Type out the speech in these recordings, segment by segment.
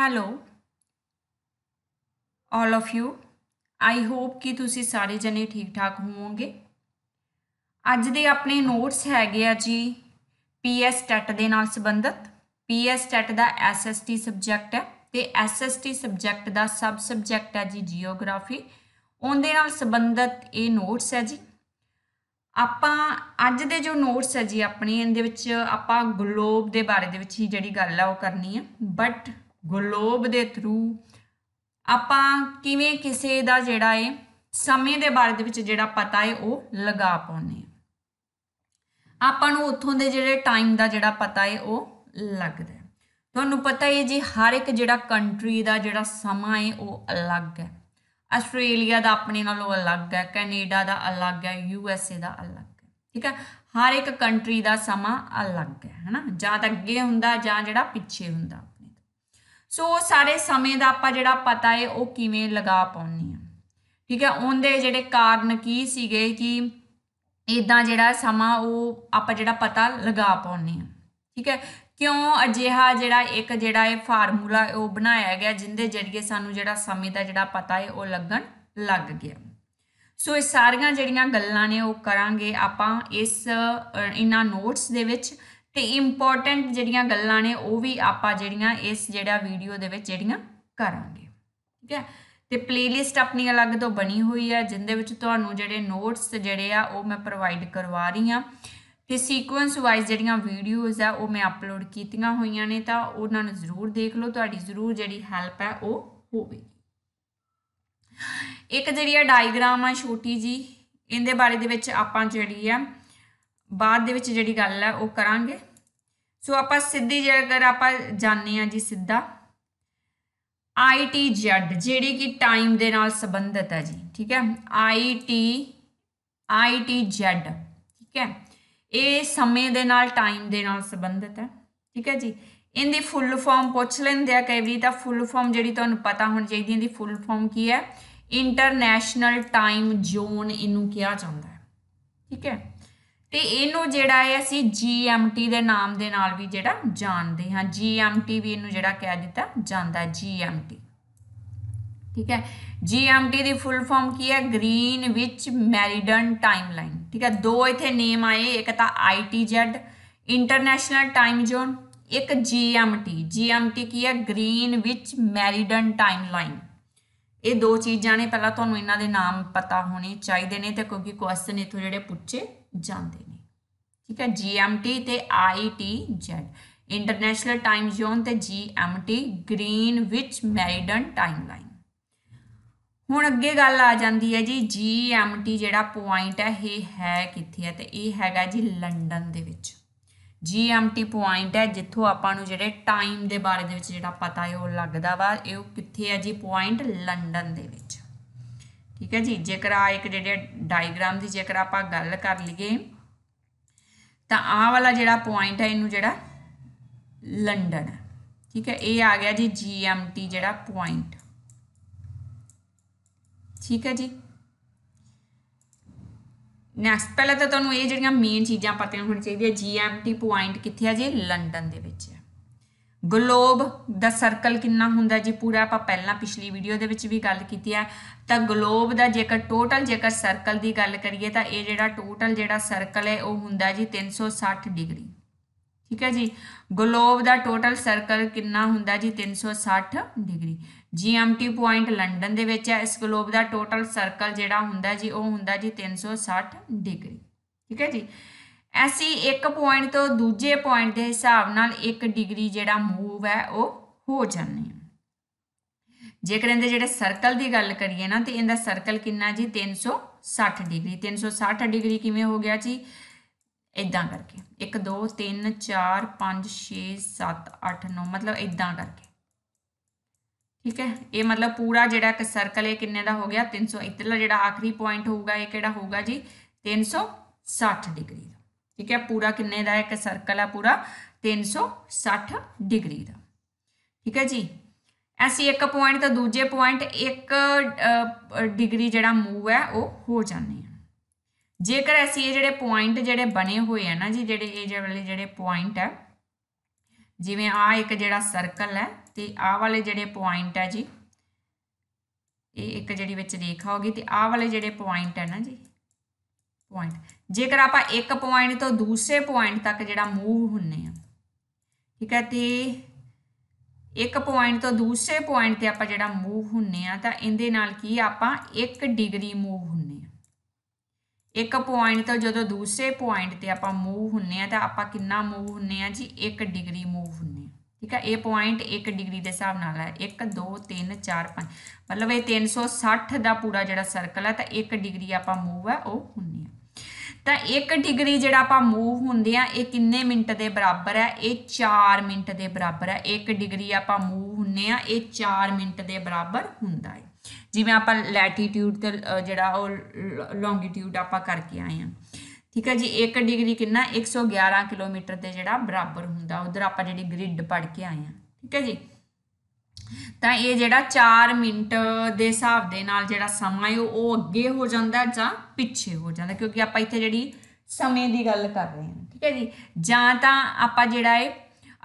hello all of you I hope ਕਿ ਤੁਸੀਂ ਸਾਰੇ ਜਣੇ ਠੀਕ ਠਾਕ ਹੋਵੋਗੇ ਅੱਜ ਦੇ ਆਪਣੇ ਨੋਟਸ ਹੈਗੇ ਆ ਜੀ ਪੀਐਸ ਟੈਟ ਦੇ ਨਾਲ ਸੰਬੰਧਿਤ ਪੀਐਸ ਟੈਟ ਦਾ ਐਸਐਸਟੀ ਸਬਜੈਕਟ ਹੈ ਤੇ ਐਸਐਸਟੀ ਸਬਜੈਕਟ ਦਾ ਸਬ ਸਬਜੈਕਟ ਹੈ ਜੀ ਜੀਓਗ੍ਰਾਫੀ ਉਹਦੇ ਨਾਲ ਸੰਬੰਧਿਤ ਇਹ ਨੋਟਸ ਹੈ ਜੀ ਆਪਾਂ ਅੱਜ ਦੇ ਜੋ ਨੋਟਸ ਹੈ ਜੀ ਆਪਣੇ ਇਹਦੇ ਵਿੱਚ ਆਪਾਂ ਗਲੋਬ ਦੇ ਬਾਰੇ ਦੇ ਵਿੱਚ ਹੀ ਜਿਹੜੀ ਗੱਲ ਆ ਉਹ ਕਰਨੀ ਹੈ ਬਟ ਗਲੋਬ ਦੇ ਥਰੂ ਆਪਾਂ ਕਿਵੇਂ ਕਿਸੇ ਦਾ ਜਿਹੜਾ ਏ ਸਮੇਂ ਦੇ ਬਾਰੇ ਦੇ ਵਿੱਚ ਜਿਹੜਾ ਪਤਾ ਏ ਉਹ ਲਗਾ ਪਾਉਨੇ ਆ ਆਪਾਂ ਨੂੰ ਉੱਥੋਂ ਦੇ ਜਿਹੜੇ ਟਾਈਮ ਦਾ ਜਿਹੜਾ ਪਤਾ ਏ ਉਹ ਲੱਗਦਾ ਤੁਹਾਨੂੰ ਪਤਾ ਏ ਜੀ ਹਰ ਇੱਕ ਜਿਹੜਾ ਕੰਟਰੀ ਦਾ ਜਿਹੜਾ ਸਮਾਂ ਏ ਉਹ ਅਲੱਗ ਹੈ ਆਸਟ੍ਰੇਲੀਆ ਦਾ ਆਪਣੇ ਨਾਲੋਂ ਅਲੱਗ ਹੈ ਕੈਨੇਡਾ ਦਾ ਅਲੱਗ ਹੈ ਯੂ ਐਸ ਏ ਦਾ ਅਲੱਗ ਹੈ ਠੀਕ ਹੈ ਹਰ ਇੱਕ ਕੰਟਰੀ ਦਾ ਸਮਾਂ ਅਲੱਗ ਹੈ ਹਨਾ ਜਾਂ ਤਾਂ ਅੱਗੇ ਹੁੰਦਾ ਜਾਂ ਜਿਹੜਾ ਪਿੱਛੇ ਹੁੰਦਾ ਸੋ ਸਾਰੇ ਸਮੇਂ ਦਾ ਆਪਾਂ ਜਿਹੜਾ ਪਤਾ ਹੈ ਉਹ ਕਿਵੇਂ ਲਗਾ ਪਾਉਣੀ ਆ ਠੀਕ ਹੈ ਉਹਦੇ ਜਿਹੜੇ ਕਾਰਨ ਕੀ ਸੀਗੇ ਕਿ ਇਦਾਂ ਜਿਹੜਾ ਸਮਾਂ ਉਹ ਆਪਾਂ ਜਿਹੜਾ ਪਤਾ ਲਗਾ ਪਾਉਣੀ ਆ ਠੀਕ ਹੈ ਕਿਉਂ ਅਜਿਹਾ ਜਿਹੜਾ ਇੱਕ ਜਿਹੜਾ ਇਹ ਫਾਰਮੂਲਾ ਉਹ ਬਣਾਇਆ ਗਿਆ ਜਿੰਦੇ ਜਰੀਏ ਸਾਨੂੰ ਜਿਹੜਾ ਸਮੇਂ ਦਾ ਜਿਹੜਾ ਪਤਾ ਹੈ ਉਹ ਲੱਗਣ ਲੱਗ ਗਿਆ ਸੋ ਇਹ ਸਾਰੀਆਂ ਜਿਹੜੀਆਂ ਗੱਲਾਂ ਨੇ ਉਹ ਕਰਾਂਗੇ ਆਪਾਂ ਇਸ ਇਨਾ ਨੋਟਸ ਦੇ ਵਿੱਚ ਤੇ ਇੰਪੋਰਟੈਂਟ ਜਿਹੜੀਆਂ ਗੱਲਾਂ ਨੇ ਉਹ ਵੀ ਆਪਾਂ ਜਿਹੜੀਆਂ ਇਸ ਜਿਹੜਾ ਵੀਡੀਓ ਦੇ ਵਿੱਚ ਜਿਹੜੀਆਂ ਕਰਾਂਗੇ ਠੀਕ ਹੈ ਤੇ ਪਲੇਲਿਸਟ ਆਪਣੀ ਅਲੱਗ ਤੋਂ ਬਣੀ ਹੋਈ ਹੈ ਜਿੰਦੇ ਵਿੱਚ ਤੁਹਾਨੂੰ ਜਿਹੜੇ ਨੋਟਸ ਜਿਹੜੇ ਆ ਉਹ ਮੈਂ ਪ੍ਰੋਵਾਈਡ ਕਰਵਾ ਰਹੀ ਆ ਤੇ ਸੀਕੁਐਂਸ ਵਾਈਜ਼ ਜਿਹੜੀਆਂ ਵੀਡੀਓਜ਼ ਆ ਉਹ ਮੈਂ ਅਪਲੋਡ ਕੀਤੀਆਂ ਹੋਈਆਂ ਨੇ ਤਾਂ ਉਹਨਾਂ ਨੂੰ ਜ਼ਰੂਰ ਦੇਖ ਲਓ ਤੁਹਾਡੀ ਜ਼ਰੂਰ ਜਿਹੜੀ ਹੈਲਪ ਹੈ ਉਹ ਹੋਵੇਗੀ ਇੱਕ ਜਿਹੜੀ ਆ ਡਾਇਗਰਾਮ ਆ ਛੋਟੀ ਜੀ ਇਹਦੇ ਬਾਰੇ ਦੇ ਵਿੱਚ ਆਪਾਂ ਜਿਹੜੀ ਆ ਬਾਅਦ ਦੇ ਵਿੱਚ ਜਿਹੜੀ ਗੱਲ ਆ ਉਹ ਕਰਾਂਗੇ ਸੋ ਆਪਾਂ ਸਿੱਧੀ ਜੇ ਅਗਰ ਆਪਾਂ ਜਾਣਦੇ ਆ ਜੀ ਸਿੱਧਾ ਜੈਡ ਜਿਹੜੀ ਕਿ ਟਾਈਮ ਦੇ ਨਾਲ ਸੰਬੰਧਿਤ ਹੈ ਜੀ ਠੀਕ ਹੈ ਟੀ ਜੈਡ ਠੀਕ ਹੈ ਇਹ ਸਮੇਂ ਦੇ ਨਾਲ ਟਾਈਮ ਦੇ ਨਾਲ ਸੰਬੰਧਿਤ ਹੈ ਠੀਕ ਹੈ ਜੀ ਇਹਦੀ ਫੁੱਲ ਫਾਰਮ ਪੁੱਛ ਲੈਂਦੇ ਆ ਕਈ ਵੀ ਤਾਂ ਫੁੱਲ ਫਾਰਮ ਜਿਹੜੀ ਤੁਹਾਨੂੰ ਪਤਾ ਹੋਣੀ ਚਾਹੀਦੀ ਇਹਦੀ ਫੁੱਲ ਫਾਰਮ ਕੀ ਹੈ ਇੰਟਰਨੈਸ਼ਨਲ ਟਾਈਮ ਜ਼ੋਨ ਇਹਨੂੰ ਕਿਹਾ ਜਾਂਦਾ ਹੈ ਠੀਕ ਹੈ ਤੇ ਇਹਨੂੰ ਜਿਹੜਾ ਹੈ ਅਸੀਂ GMT ਦੇ ਨਾਮ ਦੇ ਨਾਲ ਵੀ ਜਿਹੜਾ ਜਾਣਦੇ ਹਾਂ GMT ਵੀ ਇਹਨੂੰ ਜਿਹੜਾ ਕਹਿ ਦਿੱਤਾ ਜਾਂਦਾ GMT ਠੀਕ ਹੈ GMT ਦੀ ਫੁੱਲ ਫਾਰਮ ਕੀ ਹੈ ਗ੍ਰੀਨ ਵਿਚ ਮੈਰੀਡਨ ਟਾਈਮਲਾਈਨ ਠੀਕ ਹੈ ਦੋ ਇਥੇ ਨੇਮ ਆਏ ਇੱਕ ਤਾਂ ITZ ਇੰਟਰਨੈਸ਼ਨਲ ਟਾਈਮ ਜ਼ੋਨ ਇੱਕ GMT GMT ਕੀ ਹੈ ਗ੍ਰੀਨ ਵਿਚ ਮੈਰੀਡਨ ਟਾਈਮਲਾਈਨ ਇਹ ਦੋ ਚੀਜ਼ਾਂ ਨੇ ਪਹਿਲਾਂ ਤੁਹਾਨੂੰ ਇਹਨਾਂ ਦੇ ਨਾਮ ਪਤਾ ਹੋਣੇ ਚਾਹੀਦੇ ਨੇ ਤੇ ਕਿਉਂਕਿ ਕੁਐਸਚਨ ਇਥੋਂ ਜਿਹੜੇ ਪੁੱਛੇ ਜਾਂਦੇ ਨੇ ਠੀਕ ਹੈ ਟੀ ਤੇ ਆਈਟੀਜ਼ ਇੰਟਰਨੈਸ਼ਨਲ ਟਾਈਮ ਜ਼ੋਨ ਤੇ GMT Greenwich meridian timeline ਹੁਣ ਅੱਗੇ ਗੱਲ ਆ ਜਾਂਦੀ ਹੈ ਜੀ ਟੀ ਜਿਹੜਾ ਪੁਆਇੰਟ ਹੈ ਇਹ ਹੈ ਕਿੱਥੇ ਹੈ ਤੇ ਇਹ ਹੈਗਾ ਜੀ ਲੰਡਨ ਦੇ ਵਿੱਚ ਟੀ ਪੁਆਇੰਟ ਹੈ ਜਿੱਥੋਂ ਆਪਾਂ ਨੂੰ ਜਿਹੜੇ ਟਾਈਮ ਦੇ ਬਾਰੇ ਦੇ ਵਿੱਚ ਜਿਹੜਾ ਪਤਾ ਹੈ ਉਹ ਲੱਗਦਾ ਵਾ ਇਹ ਕਿੱਥੇ ਹੈ ਜੀ ਪੁਆਇੰਟ ਲੰਡਨ ਦੇ ਵਿੱਚ ਠੀਕ ਹੈ ਜੀ ਜੇਕਰ ਆ ਇੱਕ ਜਿਹੜੇ ਡਾਇਗ੍ਰਾਮ ਦੀ ਜੇਕਰ ਆਪਾਂ ਗੱਲ ਕਰ ਲਈਏ ਤਾਂ ਆਹ ਵਾਲਾ ਜਿਹੜਾ ਪੁਆਇੰਟ ਹੈ ਇਹਨੂੰ ਜਿਹੜਾ ਲੰਡਨ ਠੀਕ ਹੈ ਇਹ ਆ ਗਿਆ ਜੀ ਜੀਐਮਟੀ ਜਿਹੜਾ ਪੁਆਇੰਟ ਠੀਕ ਹੈ ਜੀ ਨੈਕਸਟ ਪਹਿਲਾਂ ਤਾਂ ਤੁਹਾਨੂੰ ਇਹ ਜਿਹੜੀਆਂ ਮੇਨ ਚੀਜ਼ਾਂ ਪਤਾ ਹੋਣੀਆਂ ਚਾਹੀਦੀਆਂ ਜੀਐਮਟੀ ਪੁਆਇੰਟ ਕਿੱਥੇ ਹੈ ਜੀ ਲੰਡਨ ਦੇ ਵਿੱਚ ਹੈ ਗਲੋਬ ਦਾ ਸਰਕਲ ਕਿੰਨਾ ਹੁੰਦਾ ਜੀ ਪੂਰਾ ਆਪਾਂ ਪਹਿਲਾਂ ਪਿਛਲੀ ਵੀਡੀਓ ਦੇ ਵਿੱਚ ਵੀ ਗੱਲ ਕੀਤੀ ਹੈ ਤਾਂ ਗਲੋਬ ਦਾ ਜੇਕਰ ਟੋਟਲ ਜੇਕਰ ਸਰਕਲ ਦੀ ਗੱਲ ਕਰੀਏ ਤਾਂ ਇਹ ਜਿਹੜਾ ਟੋਟਲ ਜਿਹੜਾ ਸਰਕਲ ਹੈ ਉਹ ਹੁੰਦਾ ਜੀ 360 ਡਿਗਰੀ ਠੀਕ ਹੈ ਜੀ ਗਲੋਬ ਦਾ ਟੋਟਲ ਸਰਕਲ ਕਿੰਨਾ ਹੁੰਦਾ ਜੀ 360 ਡਿਗਰੀ ਜੀਐਮਟੀ ਪੁਆਇੰਟ ਲੰਡਨ ਦੇ ਵਿੱਚ ਹੈ ਇਸ ਗਲੋਬ ਦਾ ਟੋਟਲ ਸਰਕਲ ਜਿਹੜਾ ਹੁੰਦਾ ਜੀ ਉਹ ਹੁੰਦਾ ਜੀ 360 ਡਿਗਰੀ ਠੀਕ ਹੈ ਜੀ ਐਸੀ ਇੱਕ ਪੁਆਇੰਟ ਤੋਂ ਦੂਜੇ ਪੁਆਇੰਟ ਦੇ ਹਿਸਾਬ ਨਾਲ 1 ਡਿਗਰੀ ਜਿਹੜਾ ਮੂਵ ਹੈ ਉਹ ਹੋ ਜਾਂਦੇ ਆ ਜੇਕਰ ਇਹਦੇ ਜਿਹੜੇ ਸਰਕਲ ਦੀ ਗੱਲ ਕਰੀਏ ਨਾ ਤੇ ਇਹਦਾ ਸਰਕਲ ਕਿੰਨਾ ਜੀ 360 ਡਿਗਰੀ 360 ਡਿਗਰੀ ਕਿਵੇਂ ਹੋ ਗਿਆ ਜੀ ਇਦਾਂ ਕਰਕੇ 1 2 3 4 5 6 7 8 9 ਮਤਲਬ ਇਦਾਂ ਕਰਕੇ ਠੀਕ ਹੈ ਇਹ ਮਤਲਬ ਪੂਰਾ ਜਿਹੜਾ ਇੱਕ ਸਰਕਲ ਹੈ ਕਿੰਨੇ ਦਾ ਹੋ ਗਿਆ 300 ਇਤਲਾ ਜਿਹੜਾ ਆਖਰੀ ਪੁਆਇੰਟ ਹੋਊਗਾ ਇਹ ਕਿਹੜਾ ਹੋਊਗਾ ਜੀ 360 ਡਿਗਰੀ ਦਾ ਠੀਕ ਹੈ ਪੂਰਾ ਕਿੰਨੇ ਦਾ ਹੈ ਕਿ ਸਰਕਲ ਆ ਪੂਰਾ 360 ਡਿਗਰੀ ਦਾ ਠੀਕ ਹੈ ਜੀ ਐਸੀ ਇੱਕ ਪੁਆਇੰਟ ਤੋਂ ਦੂਜੇ ਪੁਆਇੰਟ ਇੱਕ ਡਿਗਰੀ ਜਿਹੜਾ ਮੂਵ ਹੈ ਉਹ ਹੋ ਜਾਂਦੇ ਆ ਜੇਕਰ ਅਸੀਂ ਇਹ ਜਿਹੜੇ ਪੁਆਇੰਟ ਜਿਹੜੇ ਬਣੇ ਹੋਏ ਆ ਨਾ ਜੀ ਜਿਹੜੇ ਇਹ ਜਿਹੜੇ ਜਿਹੜੇ ਪੁਆਇੰਟ ਆ ਜਿਵੇਂ ਆ ਇੱਕ ਜਿਹੜਾ ਸਰਕਲ ਹੈ ਤੇ ਆ ਵਾਲੇ ਜਿਹੜੇ ਪੁਆਇੰਟ ਆ ਜੀ ਇਹ ਇੱਕ ਜਿਹੜੀ ਵਿੱਚ ਰੇਖਾ ਹੋਗੀ ਤੇ ਆ ਵਾਲੇ ਜਿਹੜੇ ਪੁਆਇੰਟ ਹੈ ਨਾ ਜੀ ਪੁਆਇੰਟ ਜੇਕਰ ਆਪਾਂ ਇੱਕ ਪੁਆਇੰਟ ਤੋਂ ਦੂਸਰੇ ਪੁਆਇੰਟ ਤੱਕ ਜਿਹੜਾ ਮੂਵ ਹੁੰਨੇ ਆ ਠੀਕ ਹੈ ਤੇ ਇੱਕ ਪੁਆਇੰਟ ਤੋਂ ਦੂਸਰੇ ਪੁਆਇੰਟ ਤੇ ਆਪਾਂ ਜਿਹੜਾ ਮੂਵ ਹੁੰਨੇ ਆ ਤਾਂ ਇਹਦੇ ਨਾਲ ਕੀ ਆਪਾਂ 1 ਡਿਗਰੀ ਮੂਵ ਹੁੰਨੇ ਆ ਇੱਕ ਪੁਆਇੰਟ ਤੋਂ ਜਦੋਂ ਦੂਸਰੇ ਪੁਆਇੰਟ ਤੇ ਆਪਾਂ ਮੂਵ ਹੁੰਨੇ ਆ ਤਾਂ ਆਪਾਂ ਕਿੰਨਾ ਮੂਵ ਹੁੰਨੇ ਆ ਜੀ 1 ਡਿਗਰੀ ਮੂਵ ਹੁੰਨੇ ਆ ਠੀਕ ਹੈ ਇਹ ਪੁਆਇੰਟ 1 ਡਿਗਰੀ ਦੇ ਹਿਸਾਬ ਨਾਲ ਹੈ 1 2 3 4 5 ਮਤਲਬ ਇਹ 360 ਦਾ ਪੂਰਾ ਜਿਹੜਾ ਸਰਕਲ ਹੈ ਤਾਂ 1 ਡਿਗਰੀ ਆਪਾਂ ਮੂਵ ਹੈ ਉਹ ਹੁੰਨੇ ਆ ਤਾਂ 1 ਡਿਗਰੀ ਜਿਹੜਾ ਆਪਾਂ ਮੂਵ ਹੁੰਦੇ ਆ ਇਹ ਕਿੰਨੇ ਮਿੰਟ ਦੇ ਬਰਾਬਰ ਹੈ ਇਹ 4 ਮਿੰਟ ਦੇ ਬਰਾਬਰ ਹੈ 1 ਡਿਗਰੀ ਆਪਾਂ ਮੂਵ ਹੁੰਨੇ ਆ ਇਹ 4 ਮਿੰਟ ਦੇ ਬਰਾਬਰ ਹੁੰਦਾ ਹੈ ਜਿਵੇਂ ਆਪਾਂ ਲੈਟੀਟਿਊਡ ਤੇ ਜਿਹੜਾ ਉਹ ਲੌਂਗੀਟਿਊਡ ਆਪਾਂ ਕਰਕੇ ਆਏ ਆ ਠੀਕ ਹੈ ਜੀ 1 ਡਿਗਰੀ ਕਿੰਨਾ 111 ਕਿਲੋਮੀਟਰ ਦੇ ਜਿਹੜਾ ਬਰਾਬਰ ਹੁੰਦਾ ਉਧਰ ਆਪਾਂ ਜਿਹੜੀ ਗ੍ਰਿਡ ਪੜ ਕੇ ਆਏ ਆ ਠੀਕ ਹੈ ਜੀ ਤਾਂ ਇਹ ਜਿਹੜਾ 4 ਮਿੰਟ ਦੇ ਹਿਸਾਬ ਦੇ ਨਾਲ ਜਿਹੜਾ ਸਮਾਂ ਹੈ ਉਹ ਅੱਗੇ ਹੋ ਜਾਂਦਾ ਜਾਂ ਪਿੱਛੇ ਹੋ ਜਾਂਦਾ ਕਿਉਂਕਿ ਆਪਾਂ ਇੱਥੇ ਜਿਹੜੀ ਸਮੇਂ ਦੀ ਗੱਲ ਕਰ ਰਹੇ ਹਾਂ ਠੀਕ ਹੈ ਜੀ ਜਾਂ ਤਾਂ ਆਪਾਂ ਜਿਹੜਾ ਹੈ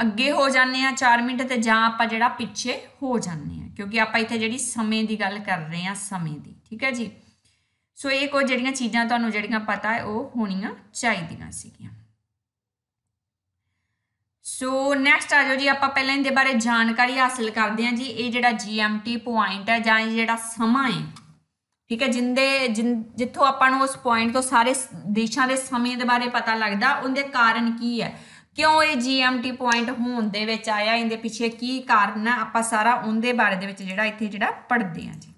ਅੱਗੇ ਹੋ ਜਾਂਦੇ ਆ 4 ਮਿੰਟ ਤੇ ਜਾਂ ਆਪਾਂ ਜਿਹੜਾ ਪਿੱਛੇ ਹੋ ਜਾਂਦੇ ਆ ਕਿਉਂਕਿ ਆਪਾਂ ਇੱਥੇ ਜਿਹੜੀ ਸਮੇਂ ਦੀ ਗੱਲ ਕਰ ਰਹੇ ਆ ਸਮੇਂ ਦੀ ਠੀਕ ਹੈ ਜੀ ਸੋ ਇਹ ਕੋ ਜਿਹੜੀਆਂ ਚੀਜ਼ਾਂ ਤੁਹਾਨੂੰ ਜਿਹੜੀਆਂ ਪਤਾ ਹੈ ਉਹ ਹੋਣੀਆਂ ਚਾਹੀਦੀਆਂ ਸੀਗੀਆਂ ਸੋ ਨੈਕਸਟ ਆ ਜਾਓ ਜੀ ਆਪਾਂ ਪਹਿਲਾਂ ਇਹਦੇ ਬਾਰੇ ਜਾਣਕਾਰੀ ਹਾਸਲ ਕਰਦੇ ਹਾਂ ਜੀ ਇਹ ਜਿਹੜਾ ਜੀਐਮਟੀ ਪੁਆਇੰਟ ਹੈ ਜਾਂ ਜਿਹੜਾ ਸਮਾਂ ਹੈ ਠੀਕ ਹੈ ਜਿੰਦੇ ਜਿੱਥੋਂ ਆਪਾਂ ਨੂੰ ਉਸ ਪੁਆਇੰਟ ਤੋਂ ਸਾਰੇ ਦੇਸ਼ਾਂ ਦੇ ਸਮੇਂ ਦੇ ਬਾਰੇ ਪਤਾ ਲੱਗਦਾ ਉਹਦੇ ਕਾਰਨ ਕੀ ਹੈ ਕਿਉਂ ਇਹ ਜੀਐਮਟੀ ਪੁਆਇੰਟ ਹੋਣ ਦੇ ਵਿੱਚ ਆਇਆ ਇਹਦੇ ਪਿੱਛੇ ਕੀ ਕਾਰਨ ਹੈ ਆਪਾਂ ਸਾਰਾ ਉਹਦੇ ਬਾਰੇ ਦੇ ਵਿੱਚ ਜਿਹੜਾ ਇੱਥੇ ਜਿਹੜਾ ਪੜ੍ਹਦੇ ਹਾਂ ਜੀ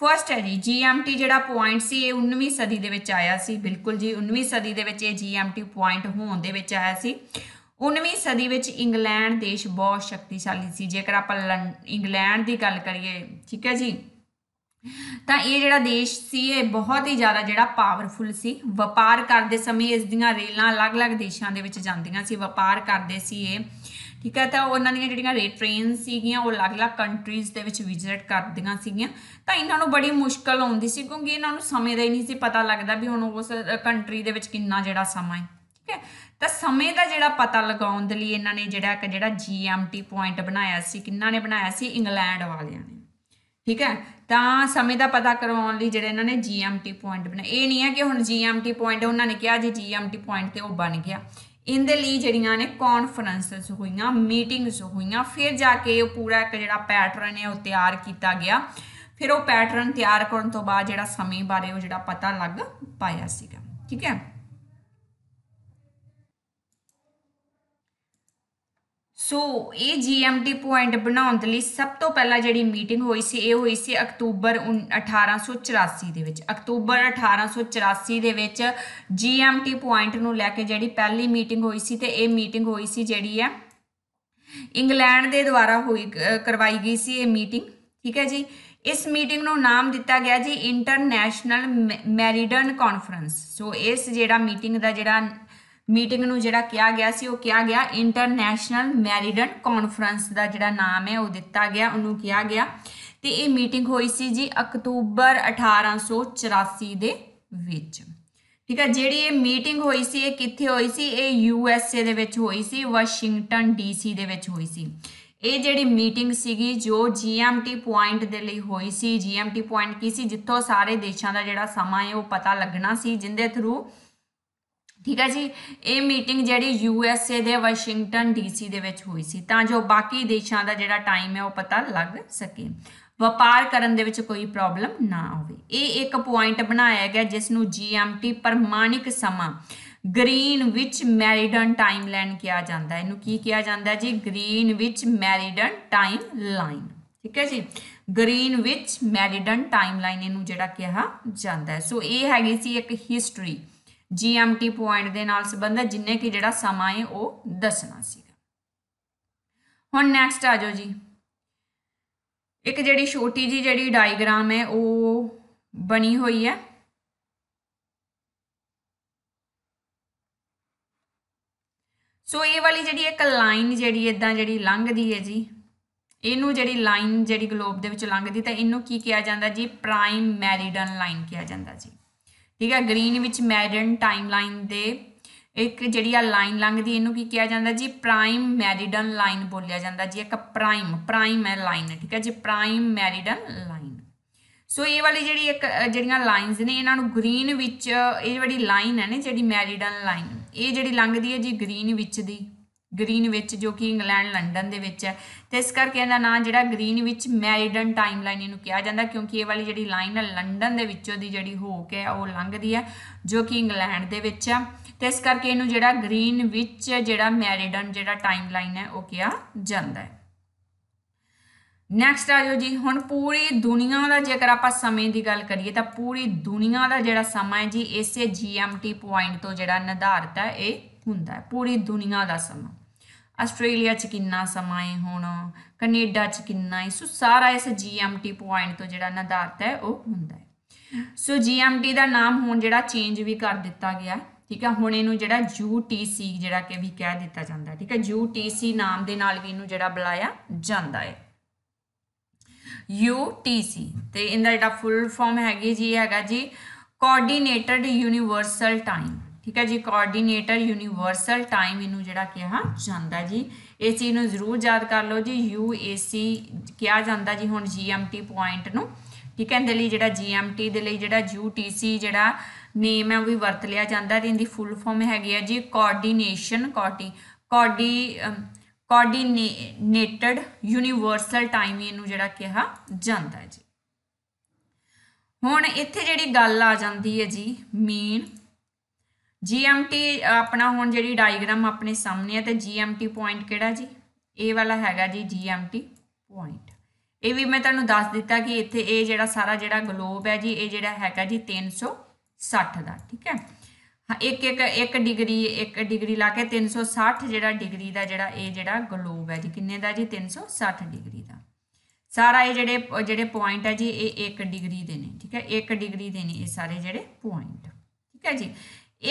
ਫਰਸਟ ਹੈ ਜੀ ਜੀਐਮਟੀ ਜਿਹੜਾ ਪੁਆਇੰਟ ਸੀ ਇਹ 19ਵੀਂ ਸਦੀ ਦੇ ਵਿੱਚ ਆਇਆ ਸੀ ਬਿਲਕੁਲ ਜੀ 19ਵੀਂ ਸਦੀ ਦੇ ਵਿੱਚ ਇਹ ਜੀਐਮਟੀ ਪੁਆਇੰਟ ਹੋਣ ਦੇ ਵਿੱਚ ਆਇਆ ਸੀ 19ਵੀਂ ਸਦੀ ਵਿੱਚ ਇੰਗਲੈਂਡ ਦੇਸ਼ ਬਹੁਤ ਸ਼ਕਤੀਸ਼ਾਲੀ ਸੀ ਜੇਕਰ ਆਪਾਂ ਇੰਗਲੈਂਡ ਦੀ ਗੱਲ ਕਰੀਏ ਠੀਕ ਹੈ ਜੀ ਤਾਂ ਇਹ ਜਿਹੜਾ ਦੇਸ਼ ਸੀ ਇਹ ਬਹੁਤ ਹੀ ਜ਼ਿਆਦਾ ਜਿਹੜਾ ਪਾਵਰਫੁਲ ਸੀ ਵਪਾਰ ਕਰਦੇ ਸਮੇਂ ਇਸ ਦੀਆਂ ਰੇਲਾਂ ਅਲੱਗ-ਅਲੱਗ ਦੇਸ਼ਾਂ ਦੇ ਵਿੱਚ ਜਾਂਦੀਆਂ ਸੀ ਵਪਾਰ ਕਰਦੇ ਸੀ ਇਹ ਠੀਕ ਹੈ ਤਾਂ ਉਹਨਾਂ ਦੀਆਂ ਜਿਹੜੀਆਂ ਰੇਟ ਟ੍ਰੇਨ ਸੀਗੀਆਂ ਉਹ ਅਲੱਗ-ਅਲੱਗ ਕੰਟਰੀਜ਼ ਦੇ ਵਿੱਚ ਵਿਜ਼ਿਟ ਕਰਦੀਆਂ ਸੀਗੀਆਂ ਤਾਂ ਇਹਨਾਂ ਨੂੰ ਬੜੀ ਮੁਸ਼ਕਲ ਆਉਂਦੀ ਸੀ ਕਿਉਂਕਿ ਇਹਨਾਂ ਨੂੰ ਸਮੇਂ ਦਾ ਹੀ ਨਹੀਂ ਸੀ ਪਤਾ ਲੱਗਦਾ ਵੀ ਹੁਣ ਉਸ ਕੰਟਰੀ ਦੇ ਵਿੱਚ ਕਿੰਨਾ ਜਿਹੜਾ ਸਮਾਂ ਹੈ ਠੀਕ ਹੈ ਤਾਂ ਸਮੇਂ ਦਾ ਜਿਹੜਾ ਪਤਾ ਲਗਾਉਣ ਦੇ ਲਈ ਇਹਨਾਂ ਨੇ ਜਿਹੜਾ ਇੱਕ ਜਿਹੜਾ ਜੀਐਮਟੀ ਪੁਆਇੰਟ ਬਣਾਇਆ ਸੀ ਕਿੰਨਾ ਨੇ ਬਣਾਇਆ ਸੀ ਇੰਗਲੈਂਡ ਵਾਲਿਆਂ ਨੇ ਠੀਕ ਹੈ ਤਾਂ ਸਮੇਂ ਦਾ ਪਤਾ ਕਰਵਾਉਣ ਲਈ ਜਿਹੜੇ ਇਹਨਾਂ ਨੇ ਜੀਐਮਟੀ ਪੁਆਇੰਟ ਬਣਾਇਆ ਇਹ ਨਹੀਂ ਹੈ ਕਿ ਹੁਣ ਜੀਐਮਟੀ ਪੁਆਇੰਟ ਉਹਨਾਂ ਨੇ ਕਿਹਾ ਜੀ ਜੀਐਮਟੀ ਪੁਆਇੰਟ ਤੇ ਉਹ ਬਣ ਗਿਆ ਇਹਦੇ ਲਈ ਜਿਹੜੀਆਂ ਨੇ ਕਾਨਫਰੰਸਸ ਹੋਈਆਂ ਮੀਟਿੰਗਸ ਹੋਈਆਂ ਫਿਰ ਜਾ ਕੇ ਉਹ ਪੂਰਾ ਇੱਕ ਜਿਹੜਾ ਪੈਟਰਨ ਹੈ ਉਹ ਤਿਆਰ ਕੀਤਾ ਗਿਆ ਫਿਰ ਉਹ ਪੈਟਰਨ ਤਿਆਰ ਕਰਨ ਤੋਂ ਬਾਅਦ ਜਿਹੜਾ ਸਮੇਂ ਬਾਰੇ ਉਹ ਜਿਹੜਾ ਪਤਾ ਲੱਗ ਪਾਇਆ ਸੀਗਾ ਠੀਕ ਹੈ ਸੋ ਇਹ ਜੀਐਮਟੀ ਪੁਆਇੰਟ ਬਣਾਉਣ ਦੇ ਲਈ ਸਭ ਤੋਂ ਪਹਿਲਾਂ ਜਿਹੜੀ ਮੀਟਿੰਗ ਹੋਈ ਸੀ ਇਹ ਹੋਈ ਸੀ ਅਕਤੂਬਰ 1884 ਦੇ ਵਿੱਚ ਅਕਤੂਬਰ 1884 ਦੇ ਵਿੱਚ ਜੀਐਮਟੀ ਪੁਆਇੰਟ ਨੂੰ ਲੈ ਕੇ ਜਿਹੜੀ ਪਹਿਲੀ ਮੀਟਿੰਗ ਹੋਈ ਸੀ ਤੇ ਇਹ ਮੀਟਿੰਗ ਹੋਈ ਸੀ ਜਿਹੜੀ ਹੈ ਇੰਗਲੈਂਡ ਦੇ ਦੁਆਰਾ ਹੋਈ ਕਰਵਾਈ ਗਈ ਸੀ ਇਹ ਮੀਟਿੰਗ ਠੀਕ ਹੈ ਜੀ ਇਸ ਮੀਟਿੰਗ ਨੂੰ ਨਾਮ ਦਿੱਤਾ ਗਿਆ ਜੀ ਇੰਟਰਨੈਸ਼ਨਲ ਮੈਰੀਡਨ ਕਾਨਫਰੰਸ ਸੋ ਇਸ ਜਿਹੜਾ ਮੀਟਿੰਗ ਦਾ ਜਿਹੜਾ ਮੀਟਿੰਗ ਨੂੰ ਜਿਹੜਾ ਕਿਹਾ ਗਿਆ ਸੀ ਉਹ ਕਿਹਾ ਗਿਆ ਇੰਟਰਨੈਸ਼ਨਲ ਮੈਰੀਡਨ ਕਾਨਫਰੰਸ ਦਾ ਜਿਹੜਾ ਨਾਮ ਹੈ ਉਹ ਦਿੱਤਾ ਗਿਆ ਉਹਨੂੰ ਕਿਹਾ ਗਿਆ ਤੇ ਇਹ ਮੀਟਿੰਗ ਹੋਈ ਸੀ ਜੀ ਅਕਤੂਬਰ 1884 ਦੇ ਵਿੱਚ ਠੀਕ ਹੈ ਜਿਹੜੀ ਇਹ ਮੀਟਿੰਗ ਹੋਈ ਸੀ ਇਹ ਕਿੱਥੇ ਹੋਈ ਸੀ ਇਹ ਯੂ ਐਸ ਏ ਦੇ ਵਿੱਚ ਹੋਈ ਸੀ ਵਾਸ਼ਿੰਗਟਨ ਡੀ ਸੀ ਦੇ ਵਿੱਚ ਹੋਈ ਸੀ ਇਹ ਜਿਹੜੀ ਮੀਟਿੰਗ ਸੀਗੀ ਜੋ ਜੀਐਮਟੀ ਪੁਆਇੰਟ ਦੇ ਲਈ ਹੋਈ ਸੀ ਜੀਐਮਟੀ ਪੁਆਇੰਟ ਕੀ ਸੀ ਜਿੱਥੋਂ ਸਾਰੇ ਦੇਸ਼ਾਂ ਦਾ ਜਿਹੜਾ ਸਮਾਂ ਹੈ ਉਹ ਪਤਾ ਲੱਗਣਾ ਸੀ ਜਿੰਦੇ ਥਰੂ ਠੀਕ ਹੈ ਜੀ ਇਹ ਮੀਟਿੰਗ ਜਿਹੜੀ ਯੂ ਐਸ ਏ ਦੇ ਵਾਸ਼ਿੰਗਟਨ ਡੀ ਸੀ ਦੇ ਵਿੱਚ ਹੋਈ ਸੀ ਤਾਂ ਜੋ ਬਾਕੀ ਦੇਸ਼ਾਂ ਦਾ ਜਿਹੜਾ ਟਾਈਮ ਹੈ ਉਹ ਪਤਾ ਲੱਗ ਸਕੇ ਵਪਾਰ ਕਰਨ ਦੇ ਵਿੱਚ ਕੋਈ ਪ੍ਰੋਬਲਮ ਨਾ ਹੋਵੇ ਇਹ ਇੱਕ ਪੁਆਇੰਟ ਬਣਾਇਆ ਗਿਆ ਜਿਸ ਨੂੰ ਜੀ ਟੀ ਪਰਮਾਨਿਕ ਸਮਾਂ ਗ੍ਰੀਨ ਵਿੱਚ ਮੈਰੀਡਨ ਟਾਈਮ ਲਾਈਨ ਕਿਹਾ ਜਾਂਦਾ ਇਹਨੂੰ ਕੀ ਕਿਹਾ ਜਾਂਦਾ ਹੈ ਜੀ ਗ੍ਰੀਨ ਵਿੱਚ ਮੈਰੀਡਨ ਟਾਈਮ ਲਾਈਨ ਠੀਕ ਹੈ ਜੀ ਗ੍ਰੀਨ ਵਿੱਚ ਮੈਰੀਡਨ ਟਾਈਮ ਲਾਈਨ ਇਹਨੂੰ ਜਿਹੜਾ ਕਿਹਾ ਜਾਂਦਾ ਸੋ ਇਹ ਹੈਗੀ ਸੀ ਇੱਕ ਹਿਸਟਰੀ ਜੀਐਮਟੀ ਪੁਆਇੰਟ ਦੇ ਨਾਲ ਸੰਬੰਧਿਤ ਜਿੰਨੇ ਕਿ ਜਿਹੜਾ ਸਮਾਂ ਹੈ ਉਹ ਦੱਸਣਾ ਸੀਗਾ ਹੁਣ ਨੈਕਸਟ ਆ ਜਾਓ ਜੀ ਇੱਕ ਜਿਹੜੀ ਛੋਟੀ ਜੀ ਜਿਹੜੀ ਡਾਇਗਰਾਮ ਹੈ ਉਹ ਬਣੀ ਹੋਈ ਹੈ ਸੋ ਇਹ ਵਾਲੀ ਜਿਹੜੀ ਇੱਕ ਲਾਈਨ ਜਿਹੜੀ ਇਦਾਂ ਜਿਹੜੀ ਲੰਘਦੀ ਹੈ ਜੀ ਇਹਨੂੰ ਜਿਹੜੀ ਲਾਈਨ ਜਿਹੜੀ ਗਲੋਬ ਦੇ ਵਿੱਚ ਲੰਘਦੀ ਤਾਂ ਇਹਨੂੰ ਕੀ ਕਿਹਾ ਜਾਂਦਾ ਜੀ ਪ੍ਰਾਈਮ ਮੈਰੀਡਨ ਲਾਈਨ ਕਿਹਾ ਜਾਂਦਾ ਜੀ ਠੀਕ ਹੈ ਗ੍ਰੀਨ ਵਿੱਚ ਮੈਡਨ ਟਾਈਮਲਾਈਨ ਦੇ ਇੱਕ ਜਿਹੜੀ ਆ ਲਾਈਨ ਲੰਘਦੀ ਇਹਨੂੰ ਕੀ ਕਿਹਾ ਜਾਂਦਾ ਜੀ ਪ੍ਰਾਈਮ ਮੈਰੀਡਨ ਲਾਈਨ ਬੋਲਿਆ ਜਾਂਦਾ ਜੀ ਇੱਕ ਪ੍ਰਾਈਮ ਪ੍ਰਾਈਮ ਹੈ ਲਾਈਨ ਠੀਕ ਹੈ ਜੀ ਪ੍ਰਾਈਮ ਮੈਰੀਡਨ ਲਾਈਨ ਸੋ ਇਹ ਵਾਲੀ ਜਿਹੜੀ ਇੱਕ ਜਿਹੜੀਆਂ ਲਾਈਨਸ ਨੇ ਇਹਨਾਂ ਨੂੰ ਗ੍ਰੀਨ ਵਿੱਚ ਇਹ ਜਿਹੜੀ ਲਾਈਨ ਹੈ ਨੇ ਜਿਹੜੀ ਮੈਰੀਡਨ ਲਾਈਨ ਇਹ ਜਿਹੜੀ ਲੰਘਦੀ ਹੈ ਜੀ ਗ੍ਰੀਨ ਵਿੱਚ ਦੀ ਗ੍ਰੀਨ ਵਿੱਚ ਜੋ ਕਿ ਇੰਗਲੈਂਡ ਲੰਡਨ ਦੇ ਵਿੱਚ ਹੈ ਤੇ ਇਸ ਕਰਕੇ ਇਹਦਾ ਨਾਮ ਜਿਹੜਾ ਗ੍ਰੀਨ ਵਿੱਚ ਮੈਰੀਡਨ ਟਾਈਮ ਲਾਈਨ ਇਹਨੂੰ ਕਿਹਾ ਜਾਂਦਾ ਕਿਉਂਕਿ ਇਹ ਵਾਲੀ ਜਿਹੜੀ ਲਾਈਨ ਹੈ ਲੰਡਨ ਦੇ ਵਿੱਚੋਂ ਦੀ ਜਿਹੜੀ ਹੋ ਕੇ ਉਹ ਲੰਘਦੀ ਹੈ ਜੋ ਕਿ ਇੰਗਲੈਂਡ ਦੇ ਵਿੱਚ ਹੈ ਤੇ ਇਸ ਕਰਕੇ ਇਹਨੂੰ ਜਿਹੜਾ ਗ੍ਰੀਨ ਵਿੱਚ ਜਿਹੜਾ ਮੈਰੀਡਨ ਜਿਹੜਾ ਟਾਈਮ ਲਾਈਨ ਹੈ ਉਹ ਕਿਹਾ ਜਾਂਦਾ ਹੈ ਨੈਕਸਟ ਆਜੋ ਜੀ ਹੁਣ ਪੂਰੀ ਦੁਨੀਆ ਦਾ ਜੇਕਰ ਆਪਾਂ ਸਮੇਂ ਦੀ ਗੱਲ ਕਰੀਏ ਤਾਂ ਪੂਰੀ ਦੁਨੀਆ ਦਾ ਜਿਹੜਾ ਸਮਾਂ ਹੈ ਜੀ ਇਸੇ GMT ਪੁਆਇੰਟ ਤੋਂ ਜਿਹੜਾ ਨਿਰਧਾਰਤ ਹੈ ਇਹ ਹੁੰਦਾ ਹੈ ਪੂਰੀ ਦੁਨੀਆ ਦਾ ਸਮਾਂ ਆਸਟ੍ਰੇਲੀਆ 'ਚ ਕਿੰਨਾ ਸਮਾਂ ਹੈ ਹੁਣ ਕੈਨੇਡਾ 'ਚ ਕਿੰਨਾ ਹੈ ਸੋ ਸਾਰਾ ਇਸ ਜੀਐਮਟੀ ਪੁਆਇੰਟ ਤੋਂ ਜਿਹੜਾ ਨਿਰਧਾਰਤ ਹੈ ਉਹ ਹੁੰਦਾ ਹੈ ਸੋ ਜੀਐਮਟੀ ਦਾ ਨਾਮ ਹੁਣ ਜਿਹੜਾ ਚੇਂਜ ਵੀ ਕਰ ਦਿੱਤਾ ਗਿਆ ਠੀਕ ਹੈ ਹੁਣ ਇਹਨੂੰ ਜਿਹੜਾ ਯੂਟੀਸੀ ਜਿਹੜਾ ਕਿ ਵੀ ਕਹਿ ਦਿੱਤਾ ਜਾਂਦਾ ਠੀਕ ਹੈ ਯੂਟੀਸੀ ਨਾਮ ਦੇ ਨਾਲ ਵੀ ਇਹਨੂੰ ਜਿਹੜਾ ਬੁਲਾਇਆ ਜਾਂਦਾ ਹੈ ਯੂਟੀਸੀ ਤੇ ਇਹਦਾ ਜਿਹੜਾ ਫੁੱਲ ਫਾਰਮ ਹੈਗੀ ਜੀ ਹੈਗਾ ਜੀ ਕੋਆਰਡੀਨੇਟਡ ਯੂਨੀਵਰਸਲ ਟਾਈਮ ਠੀਕ ਹੈ ਜੀ ਕੋਆਰਡੀਨੇਟਰ ਯੂਨੀਵਰਸਲ ਟਾਈਮ ਇਹਨੂੰ ਜਿਹੜਾ ਕਿਹਾ ਜਾਂਦਾ ਜੀ ਇਸ ਚੀਜ਼ ਨੂੰ ਜ਼ਰੂਰ ਯਾਦ ਕਰ ਲਓ ਜੀ UAC ਕਿਹਾ ਜਾਂਦਾ ਜੀ ਹੁਣ GMT ਪੁਆਇੰਟ ਨੂੰ ਠੀਕ ਹੈ ਇਹਦੇ ਲਈ ਜਿਹੜਾ GMT ਦੇ ਲਈ ਜਿਹੜਾ UTC ਜਿਹੜਾ ਨੇਮ ਹੈ ਉਹ ਵੀ ਵਰਤ ਲਿਆ ਜਾਂਦਾ ਤੇ ਇਹਦੀ ਫੁੱਲ ਫਾਰਮ ਹੈਗੀ ਹੈ ਜੀ ਕੋਆਰਡੀਨੇਸ਼ਨ ਕੋਟੀ ਕੋਡੀ ਕੋਆਰਡੀਨੇਟਡ ਯੂਨੀਵਰਸਲ ਟਾਈਮ ਇਹਨੂੰ ਜਿਹੜਾ ਕਿਹਾ ਜਾਂਦਾ ਜੀ ਹੁਣ ਇੱਥੇ ਜਿਹੜੀ ਗੱਲ ਆ ਜਾਂਦੀ ਹੈ ਜੀ ਮੇਨ GMT ਆਪਣਾ ਹੁਣ ਜਿਹੜੀ ਡਾਇਗਰਾਮ ਆਪਣੇ ਸਾਹਮਣੇ ਹੈ ਤੇ GMT ਪੁਆਇੰਟ ਕਿਹੜਾ ਜੀ ਇਹ ਵਾਲਾ ਹੈਗਾ ਜੀ GMT ਪੁਆਇੰਟ ਇਹ ਵੀ ਮੈਂ ਤੁਹਾਨੂੰ ਦੱਸ ਦਿੱਤਾ ਕਿ ਇੱਥੇ ਇਹ ਜਿਹੜਾ ਸਾਰਾ ਜਿਹੜਾ ਗਲੋਬ ਹੈ ਜੀ ਇਹ ਜਿਹੜਾ ਹੈਗਾ ਜੀ 360 ਦਾ ਠੀਕ ਹੈ ਇੱਕ ਇੱਕ ਇੱਕ ਡਿਗਰੀ ਇੱਕ ਡਿਗਰੀ ਲਾ ਕੇ 360 ਜਿਹੜਾ ਡਿਗਰੀ ਦਾ ਜਿਹੜਾ ਇਹ ਜਿਹੜਾ ਗਲੋਬ ਹੈ ਜੀ ਕਿੰਨੇ ਦਾ ਜੀ 360 ਡਿਗਰੀ ਦਾ ਸਾਰਾ ਇਹ ਜਿਹੜੇ ਜਿਹੜੇ ਪੁਆਇੰਟ ਹੈ ਜੀ ਇਹ 1 ਡਿਗਰੀ ਦੇ ਨੇ ਠੀਕ ਹੈ 1 ਡਿਗਰੀ ਦੇ ਨੇ ਇਹ ਸਾਰੇ ਜਿਹੜੇ ਪੁਆਇੰਟ ਠੀਕ ਹੈ ਜੀ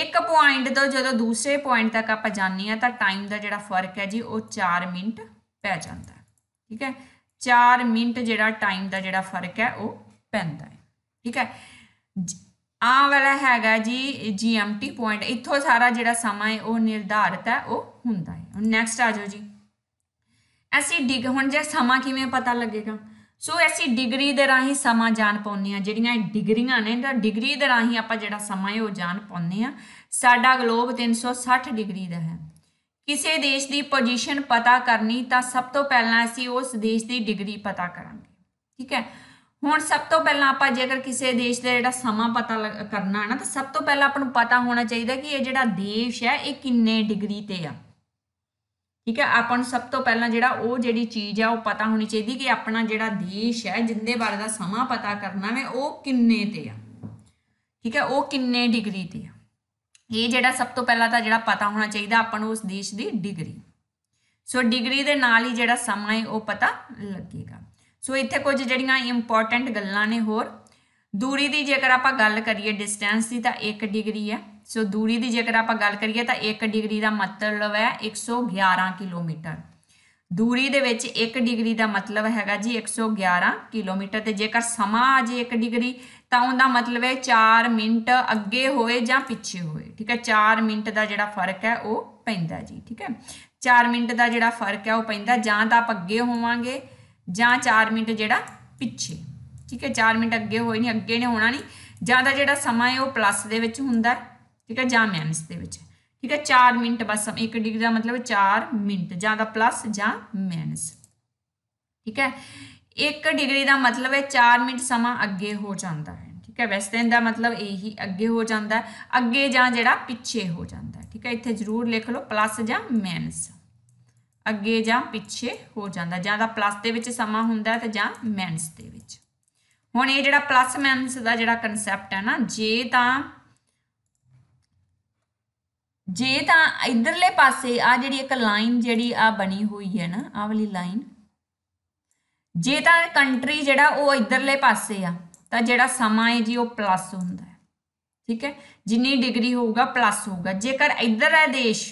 ਇੱਕ ਪੁਆਇੰਟ ਤੋਂ ਜਦੋਂ ਦੂਸਰੇ ਪੁਆਇੰਟ ਤੱਕ ਆਪਾਂ ਜਾਣੀ ਆ ਤਾਂ ਟਾਈਮ ਦਾ ਜਿਹੜਾ ਫਰਕ ਹੈ ਜੀ ਉਹ 4 ਮਿੰਟ ਪੈ ਜਾਂਦਾ ਠੀਕ ਹੈ 4 ਮਿੰਟ ਜਿਹੜਾ ਟਾਈਮ ਦਾ ਜਿਹੜਾ ਫਰਕ ਹੈ ਉਹ ਪੈਂਦਾ ਹੈ ਠੀਕ ਹੈ ਆ ਵਾਲਾ ਹੈਗਾ ਜੀ ਜੀਐਮਟੀ ਪੁਆਇੰਟ ਇੱਥੋਂ ਸਾਰਾ ਜਿਹੜਾ ਸਮਾਂ ਹੈ ਉਹ ਨਿਰਧਾਰਿਤ ਹੈ ਉਹ ਹੁੰਦਾ ਹੈ ਹੁਣ ਨੈਕਸਟ ਆ ਜਾਓ ਜੀ ਅਸੀਂ ਡਿਗ ਹੁਣ ਜੇ ਸਮਾਂ ਕਿਵੇਂ ਪਤਾ ਲੱਗੇਗਾ ਸੋ ਅਸੀਂ ਡਿਗਰੀ ਦੇ ਰਾਹੀਂ ਸਮਾਂ ਜਾਣ ਪਾਉਂਦੇ ਆ ਜਿਹੜੀਆਂ ਡਿਗਰੀਆਂ ਨੇ ਤਾਂ ਡਿਗਰੀ ਦੇ ਰਾਹੀਂ ਆਪਾਂ ਜਿਹੜਾ ਸਮਾਂ ਹੈ ਉਹ ਜਾਣ ਪਾਉਂਦੇ ਆ ਸਾਡਾ ਗਲੋਬ 360 ਡਿਗਰੀ ਦਾ ਹੈ ਕਿਸੇ ਦੇਸ਼ ਦੀ ਪੋਜੀਸ਼ਨ ਪਤਾ ਕਰਨੀ ਤਾਂ ਸਭ ਤੋਂ ਪਹਿਲਾਂ ਅਸੀਂ ਉਸ ਦੇਸ਼ ਦੀ ਡਿਗਰੀ ਪਤਾ ਕਰਾਂਗੇ ਠੀਕ ਹੈ ਹੁਣ ਸਭ ਤੋਂ ਪਹਿਲਾਂ ਆਪਾਂ ਜੇਕਰ ਕਿਸੇ ਦੇਸ਼ ਦਾ ਜਿਹੜਾ ਸਮਾਂ ਪਤਾ ਕਰਨਾ ਹੈ ਨਾ ਤਾਂ ਸਭ ਤੋਂ ਪਹਿਲਾਂ ਆਪਾਂ ਨੂੰ ਪਤਾ ਹੋਣਾ ਚਾਹੀਦਾ ਕਿ ਇਹ ਜਿਹੜਾ ਦੇਸ਼ ਹੈ ਇਹ ਕਿੰਨੇ ਡਿਗਰੀ ਤੇ ਆ ਠੀਕ ਹੈ ਆਪਾਂ ਨੂੰ ਸਭ ਤੋਂ ਪਹਿਲਾਂ ਜਿਹੜਾ ਉਹ ਜਿਹੜੀ ਚੀਜ਼ ਆ ਉਹ ਪਤਾ ਹੋਣੀ ਚਾਹੀਦੀ ਕਿ ਆਪਣਾ ਜਿਹੜਾ ਦੇਸ਼ ਹੈ ਜਿੰਦੇ ਬਾਰੇ ਦਾ ਸਮਾਂ ਪਤਾ ਕਰਨਾ ਹੈ ਉਹ ਕਿੰਨੇ ਤੇ ਆ ਠੀਕ ਹੈ ਉਹ ਕਿੰਨੇ ਡਿਗਰੀ ਤੇ ਆ ਇਹ ਜਿਹੜਾ ਸਭ ਤੋਂ ਪਹਿਲਾਂ ਤਾਂ ਜਿਹੜਾ ਪਤਾ ਹੋਣਾ ਚਾਹੀਦਾ ਆਪਾਂ ਨੂੰ ਉਸ ਦੇਸ਼ ਦੀ ਡਿਗਰੀ ਸੋ ਡਿਗਰੀ ਦੇ ਨਾਲ ਹੀ ਜਿਹੜਾ ਸਮਾਂ ਹੈ ਉਹ ਪਤਾ ਲੱਗੇਗਾ ਸੋ ਇੱਥੇ ਕੁਝ ਜਿਹੜੀਆਂ ਇੰਪੋਰਟੈਂਟ ਗੱਲਾਂ ਨੇ ਹੋਰ ਦੂਰੀ ਦੀ ਜੇਕਰ ਆਪਾਂ ਗੱਲ ਕਰੀਏ ਡਿਸਟੈਂਸ ਦੀ ਤਾਂ 1 ਡਿਗਰੀ ਹੈ ਸੋ ਦੂਰੀ ਦੀ ਜੇਕਰ ਆਪਾਂ ਗੱਲ ਕਰੀਏ ਤਾਂ 1 ਡਿਗਰੀ ਦਾ ਮਤਲਬ ਹੈ 111 ਕਿਲੋਮੀਟਰ ਦੂਰੀ ਦੇ ਵਿੱਚ 1 ਡਿਗਰੀ ਦਾ ਮਤਲਬ ਹੈਗਾ ਜੀ 111 ਕਿਲੋਮੀਟਰ ਤੇ ਜੇਕਰ ਸਮਾਂ ਆ ਜੇ 1 ਡਿਗਰੀ ਤਾਂ ਉਹਦਾ ਮਤਲਬ ਹੈ 4 ਮਿੰਟ ਅੱਗੇ ਹੋਏ ਜਾਂ ਪਿੱਛੇ ਹੋਏ ਠੀਕ ਹੈ 4 ਮਿੰਟ ਦਾ ਜਿਹੜਾ ਫਰਕ ਹੈ ਉਹ ਪੈਂਦਾ ਜੀ ਠੀਕ ਹੈ 4 ਮਿੰਟ ਦਾ ਜਿਹੜਾ ਫਰਕ ਹੈ ਉਹ ਪੈਂਦਾ ਜਾਂ ਤਾਂ ਆਪ ਅੱਗੇ ਹੋਵਾਂਗੇ ਜਾਂ 4 ਮਿੰਟ ਜਿਹੜਾ ਪਿੱਛੇ ਠੀਕ ਹੈ 4 ਮਿੰਟ ਅੱਗੇ ਹੋਏ ਨਹੀਂ ਅੱਗੇ ਨੇ ਹੋਣਾ ਨਹੀਂ ਜਾਂ ਤਾਂ ਜਿਹੜਾ ਸਮਾਂ ਹੈ ਉਹ ਪਲੱਸ ਦੇ ਵਿੱਚ ਹੁੰਦਾ ਹੈ ਠੀਕ ਹੈ ਜਾਂ ਮਾਈਨਸ ਦੇ ਵਿੱਚ ਠੀਕ ਹੈ 4 ਮਿੰਟ ਬਸ 1 ਡਿਗਰੀ ਦਾ ਮਤਲਬ 4 ਮਿੰਟ ਜਾਂ ਦਾ ਪਲੱਸ ਜਾਂ ਮਾਈਨਸ ਠੀਕ ਹੈ 1 ਡਿਗਰੀ ਦਾ ਮਤਲਬ ਹੈ 4 ਮਿੰਟ ਸਮਾਂ ਅੱਗੇ ਹੋ ਜਾਂਦਾ ਹੈ ਠੀਕ ਹੈ ਵੈਸੇ ਦਾ ਮਤਲਬ ਇਹੀ ਅੱਗੇ ਹੋ ਜਾਂਦਾ ਅੱਗੇ ਜਾਂ ਜਿਹੜਾ ਪਿੱਛੇ ਹੋ ਜਾਂਦਾ ਠੀਕ ਹੈ ਇੱਥੇ ਜ਼ਰੂਰ ਲਿਖ ਲਓ ਪਲੱਸ ਜਾਂ ਮਾਈਨਸ ਅੱਗੇ ਜਾਂ ਪਿੱਛੇ ਹੋ ਜਾਂਦਾ ਜਾਂ ਦਾ ਪਲੱਸ ਦੇ ਵਿੱਚ ਸਮਾਂ ਹੁੰਦਾ ਤੇ ਜਾਂ ਮਾਈਨਸ ਦੇ ਵਿੱਚ ਹੁਣ ਇਹ ਜਿਹੜਾ ਪਲੱਸ ਮਾਈਨਸ ਦਾ ਜਿਹੜਾ ਕਨਸੈਪਟ ਹੈ ਨਾ ਜੇ ਤਾਂ ਜੇ ਤਾਂ ਇਧਰਲੇ ਪਾਸੇ ਆ ਜਿਹੜੀ ਇੱਕ ਲਾਈਨ ਜਿਹੜੀ ਆ ਬਣੀ ਹੋਈ ਹੈ ਨਾ ਆ ਵਾਲੀ ਲਾਈਨ ਜੇ ਤਾਂ ਕੰਟਰੀ ਜਿਹੜਾ ਉਹ ਇਧਰਲੇ ਪਾਸੇ ਆ ਤਾਂ ਜਿਹੜਾ ਸਮਾਂ ਹੈ ਜੀ ਉਹ ਪਲੱਸ ਹੁੰਦਾ ਹੈ ਠੀਕ ਹੈ ਜਿੰਨੀ ਡਿਗਰੀ ਹੋਊਗਾ ਪਲੱਸ ਹੋਊਗਾ ਜੇਕਰ ਇਧਰ ਹੈ ਦੇਸ਼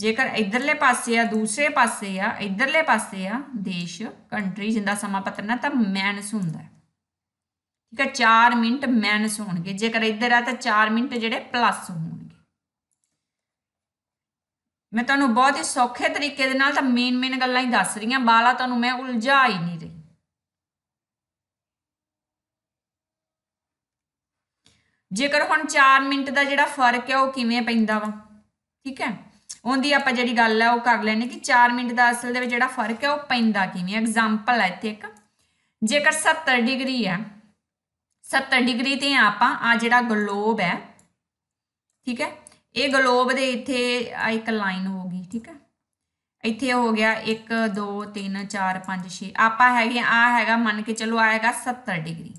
ਜੇਕਰ ਇਧਰਲੇ ਪਾਸੇ ਆ ਦੂਸਰੇ ਪਾਸੇ ਆ ਇਧਰਲੇ ਪਾਸੇ ਆ ਦੇਸ਼ ਕੰਟਰੀ ਜਿੰਦਾ ਸਮਾਂ ਪਤਰਨਾ ਤਾਂ ਮਾਈਨਸ ਹੁੰਦਾ ਹੈ ਠੀਕ ਹੈ 4 ਮਿੰਟ ਮਾਈਨਸ ਹੋਣਗੇ ਜੇਕਰ ਇਧਰ ਆ ਤਾਂ 4 ਮਿੰਟ ਜਿਹੜੇ ਪਲੱਸ ਹੋਣਗੇ ਮੈਂ ਤੁਹਾਨੂੰ ਬਹੁਤ ਹੀ ਸੌਖੇ ਤਰੀਕੇ ਦੇ ਨਾਲ ਤਾਂ ਮੇਨ ਮੇਨ ਗੱਲਾਂ ਹੀ ਦੱਸ ਰਹੀ ਹਾਂ ਬਾਲਾ ਤੁਹਾਨੂੰ ਮੈਂ ਉਲਝਾ ਹੀ ਨਹੀਂ ਰਹੀ ਜੇਕਰ ਹੁਣ 4 ਮਿੰਟ ਦਾ ਜਿਹੜਾ ਫਰਕ ਹੈ ਉਹ ਕਿਵੇਂ ਪੈਂਦਾ ਵਾ ਠੀਕ ਹੈ ਉਹਦੀ ਆਪਾਂ ਜਿਹੜੀ ਗੱਲ ਹੈ ਉਹ ਕਰ ਲੈਣੀ ਕਿ 4 ਮਿੰਟ ਦਾ ਅਸਲ ਦੇ ਵਿੱਚ ਜਿਹੜਾ ਫਰਕ ਹੈ ਉਹ ਪੈਂਦਾ ਕਿਵੇਂ ਐਗਜ਼ਾਮਪਲ ਹੈ ਇੱਥੇ ਇੱਕ ਜੇਕਰ 70 ਡਿਗਰੀ ਹੈ 70 ਡਿਗਰੀ ਤੇ ਆਪਾਂ ਆ ਜਿਹੜਾ ਗਲੋਬ ਹੈ ਠੀਕ ਹੈ ਇਹ ਗਲੋਬ ਦੇ ਇੱਥੇ ਇੱਕ ਲਾਈਨ ਹੋ ਗਈ ਠੀਕ ਹੈ ਇੱਥੇ ਹੋ ਗਿਆ 1 2 3 4 5 6 ਆਪਾਂ ਹੈਗੇ ਆ ਹੈਗਾ ਮੰਨ ਕੇ ਚਲੋ ਆਏਗਾ 70 ਡਿਗਰੀ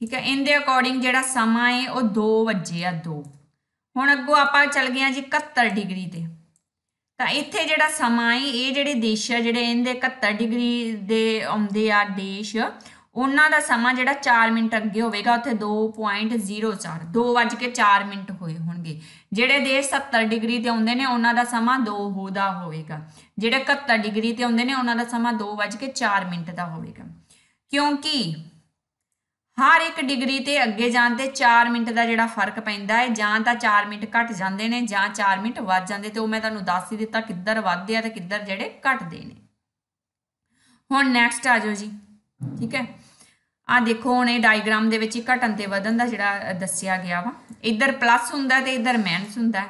ਠੀਕ ਹੈ ਇਹਦੇ ਅਕੋਰਡਿੰਗ ਜਿਹੜਾ ਸਮਾਂ ਹੈ ਉਹ 2 ਵਜੇ ਆ 2 ਹੁਣ ਅੱਗੋਂ ਆਪਾਂ ਚੱਲ ਗਏ ਆ ਜੀ 71 ਡਿਗਰੀ ਤੇ ਤਾਂ ਇੱਥੇ ਜਿਹੜਾ ਸਮਾਂ ਹੈ ਇਹ ਜਿਹੜੇ ਦੇਸ਼ ਆ ਜਿਹੜੇ ਇਹਦੇ 71 ਡਿਗਰੀ ਦੇ ਆਉਂਦੇ ਆ ਦੇਸ਼ ਉਹਨਾਂ ਦਾ ਸਮਾਂ ਜਿਹੜਾ 4 ਮਿੰਟ ਅੱਗੇ ਹੋਵੇਗਾ ਉੱਥੇ 2.04 2 4 ਮਿੰਟ ਹੋਏ ਹੋਣਗੇ ਜਿਹੜੇ ਦੇਸ਼ 70 ਡਿਗਰੀ ਤੇ ਆਉਂਦੇ ਨੇ ਉਹਨਾਂ ਦਾ ਸਮਾਂ 2 ਹੋਦਾ ਹੋਵੇਗਾ ਜਿਹੜੇ 71 ਡਿਗਰੀ ਤੇ ਆਉਂਦੇ ਨੇ ਉਹਨਾਂ ਦਾ ਸਮਾਂ 2:04 ਮਿੰਟ ਦਾ ਹੋਵੇਗਾ ਕਿਉਂਕਿ ਹਰ ਇੱਕ ਡਿਗਰੀ ਤੇ ਅੱਗੇ ਜਾਣ ਤੇ 4 ਮਿੰਟ ਦਾ ਜਿਹੜਾ ਫਰਕ ਪੈਂਦਾ ਹੈ ਜਾਂ ਤਾਂ 4 ਮਿੰਟ ਘਟ ਜਾਂਦੇ ਨੇ ਜਾਂ 4 ਮਿੰਟ ਵੱਧ ਜਾਂਦੇ ਤੇ ਉਹ ਮੈਂ ਤੁਹਾਨੂੰ ਦੱਸ ਹੀ ਦਿੱਤਾ ਕਿੱਧਰ ਵੱਧਦੇ ਆ ਤੇ ਕਿੱਧਰ ਜਿਹੜੇ ਘਟਦੇ ਨੇ ਹੁਣ ਨੈਕਸਟ ਆ ਜਾਓ ਜੀ ਠੀਕ ਹੈ ਆ ਦੇਖੋ ਹੁਣ ਇਹ ਡਾਇਗਰਾਮ ਦੇ ਵਿੱਚ ਘਟਨ ਤੇ ਵਧਨ ਦਾ ਜਿਹੜਾ ਦੱਸਿਆ ਗਿਆ ਵਾ ਇੱਧਰ ਪਲੱਸ ਹੁੰਦਾ ਤੇ ਇੱਧਰ ਮਾਈਨਸ ਹੁੰਦਾ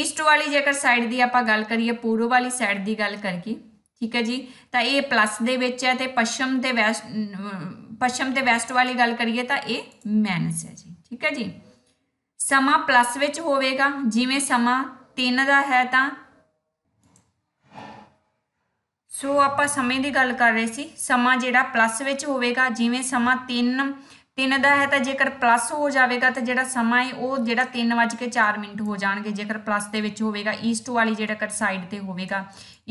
ਈਸਟ ਵਾਲੀ ਜੇਕਰ ਸਾਈਡ ਦੀ ਆਪਾਂ ਗੱਲ ਕਰੀਏ ਪੂਰਬ ਵਾਲੀ ਸਾਈਡ ਦੀ ਗੱਲ ਕਰਕੇ ਠੀਕ ਹੈ ਜੀ ਤਾਂ ਇਹ ਪਲੱਸ ਦੇ ਵਿੱਚ ਹੈ ਤੇ ਪਸ਼ਚਮ ਤੇ ਵੈਸਟ ਪਸ਼ਚਮ ਤੇ ਵੈਸਟ ਵਾਲੀ ਗੱਲ ਕਰੀਏ ਤਾਂ ਇਹ ਮਾਈਨਸ ਹੈ ਜੀ ਠੀਕ ਹੈ ਜੀ ਸਮਾਂ ਪਲੱਸ ਵਿੱਚ ਹੋਵੇਗਾ ਜਿਵੇਂ ਸਮਾਂ 3 ਦਾ ਹੈ ਤਾਂ ਸੋ ਆਪਾਂ ਸਮੇਂ ਦੀ ਗੱਲ ਕਰ ਰਹੇ ਸੀ ਸਮਾਂ ਜਿਹੜਾ ਪਲੱਸ ਵਿੱਚ ਹੋਵੇਗਾ ਜਿਵੇਂ ਸਮਾਂ 3 3 ਦਾ ਹੈ ਤਾਂ ਜੇਕਰ ਪਲੱਸ ਹੋ ਜਾਵੇਗਾ ਤਾਂ ਜਿਹੜਾ ਸਮਾਂ ਹੈ ਉਹ ਜਿਹੜਾ 3:04 ਮਿੰਟ ਹੋ ਜਾਣਗੇ ਜੇਕਰ ਪਲੱਸ ਦੇ ਵਿੱਚ ਹੋਵੇਗਾ ਈਸਟ ਵਾਲੀ ਜਿਹੜਾ ਕਰ ਸਾਈਡ ਤੇ ਹੋਵੇਗਾ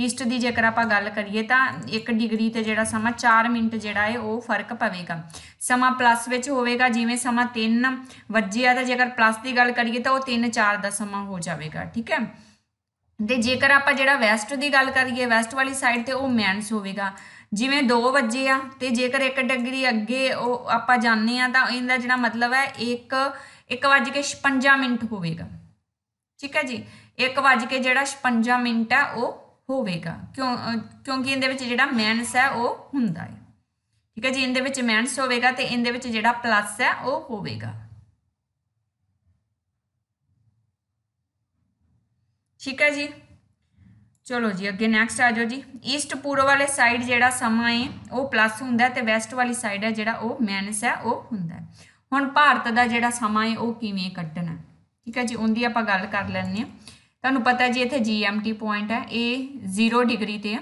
ਈਸਟ ਦੀ ਜੇਕਰ ਆਪਾਂ ਗੱਲ ਕਰੀਏ ਤਾਂ 1 ਡਿਗਰੀ ਤੇ ਜਿਹੜਾ ਸਮਾਂ 4 ਮਿੰਟ ਜਿਹੜਾ ਹੈ ਉਹ ਫਰਕ ਪਵੇਗਾ ਸਮਾਂ ਪਲੱਸ ਵਿੱਚ ਹੋਵੇਗਾ ਜਿਵੇਂ ਸਮਾਂ 3 ਵੱਜਿਆ ਤਾਂ ਜੇਕਰ ਪਲੱਸ ਦੀ ਗੱਲ ਕਰੀਏ ਤਾਂ ਉਹ 3:04 ਦਾ ਸਮਾਂ ਹੋ ਜਾਵੇਗਾ ਠੀਕ ਹੈ ਤੇ ਜੇਕਰ ਆਪਾਂ ਜਿਹੜਾ ਵੈਸਟ ਦੀ ਗੱਲ ਕਰੀਏ ਵੈਸਟ ਵਾਲੀ ਸਾਈਡ ਤੇ ਉਹ ਮੈਨਸ ਹੋਵੇਗਾ ਜਿਵੇਂ 2 ਵਜੇ ਆ ਤੇ ਜੇਕਰ 1 ਡਿਗਰੀ ਅੱਗੇ ਉਹ ਆਪਾਂ ਜਾਣਦੇ ਆ ਤਾਂ ਇਹਦਾ ਜਿਹੜਾ ਮਤਲਬ ਹੈ 1 1:56 ਮਿੰਟ ਹੋਵੇਗਾ ਠੀਕ ਹੈ ਜੀ 1 ਵਜੇ ਜਿਹੜਾ 56 ਮਿੰਟ ਆ ਉਹ ਹੋਵੇਗਾ ਕਿਉਂ ਕਿਉਂਕਿ ਇਹਦੇ ਵਿੱਚ ਜਿਹੜਾ ਮੈਨਸ ਹੈ ਉਹ ਹੁੰਦਾ ਹੈ ਠੀਕ ਹੈ ਜੀ ਇਹਦੇ ਵਿੱਚ ਮੈਨਸ ਹੋਵੇਗਾ ਤੇ ਇਹਦੇ ਵਿੱਚ ਜਿਹੜਾ ਪਲੱਸ ਹੈ ਉਹ ਹੋਵੇਗਾ ਠੀਕ ਹੈ ਜੀ ਚਲੋ ਜੀ ਅੱਗੇ ਨੈਕਸਟ ਆ ਜਾਓ ਜੀ ਈਸਟ ਪੂਰਬ ਵਾਲੇ ਸਾਈਡ ਜਿਹੜਾ ਸਮਾਂ ਹੈ ਉਹ ਪਲੱਸ ਹੁੰਦਾ ਤੇ ਵੈਸਟ ਵਾਲੀ ਸਾਈਡ ਹੈ ਜਿਹੜਾ ਉਹ ਮਾਈਨਸ ਹੈ ਉਹ ਹੁੰਦਾ ਹੁਣ ਭਾਰਤ ਦਾ ਜਿਹੜਾ ਸਮਾਂ ਹੈ ਉਹ ਕਿਵੇਂ ਕੱਢਣਾ ਠੀਕ ਹੈ ਜੀ ਉਹਦੀ ਆਪਾਂ ਗੱਲ ਕਰ ਲੈਣੀ ਆ ਤੁਹਾਨੂੰ ਪਤਾ ਜੀ ਇੱਥੇ GMT ਪੁਆਇੰਟ ਹੈ ਇਹ 0 ਡਿਗਰੀ ਤੇ ਹੈ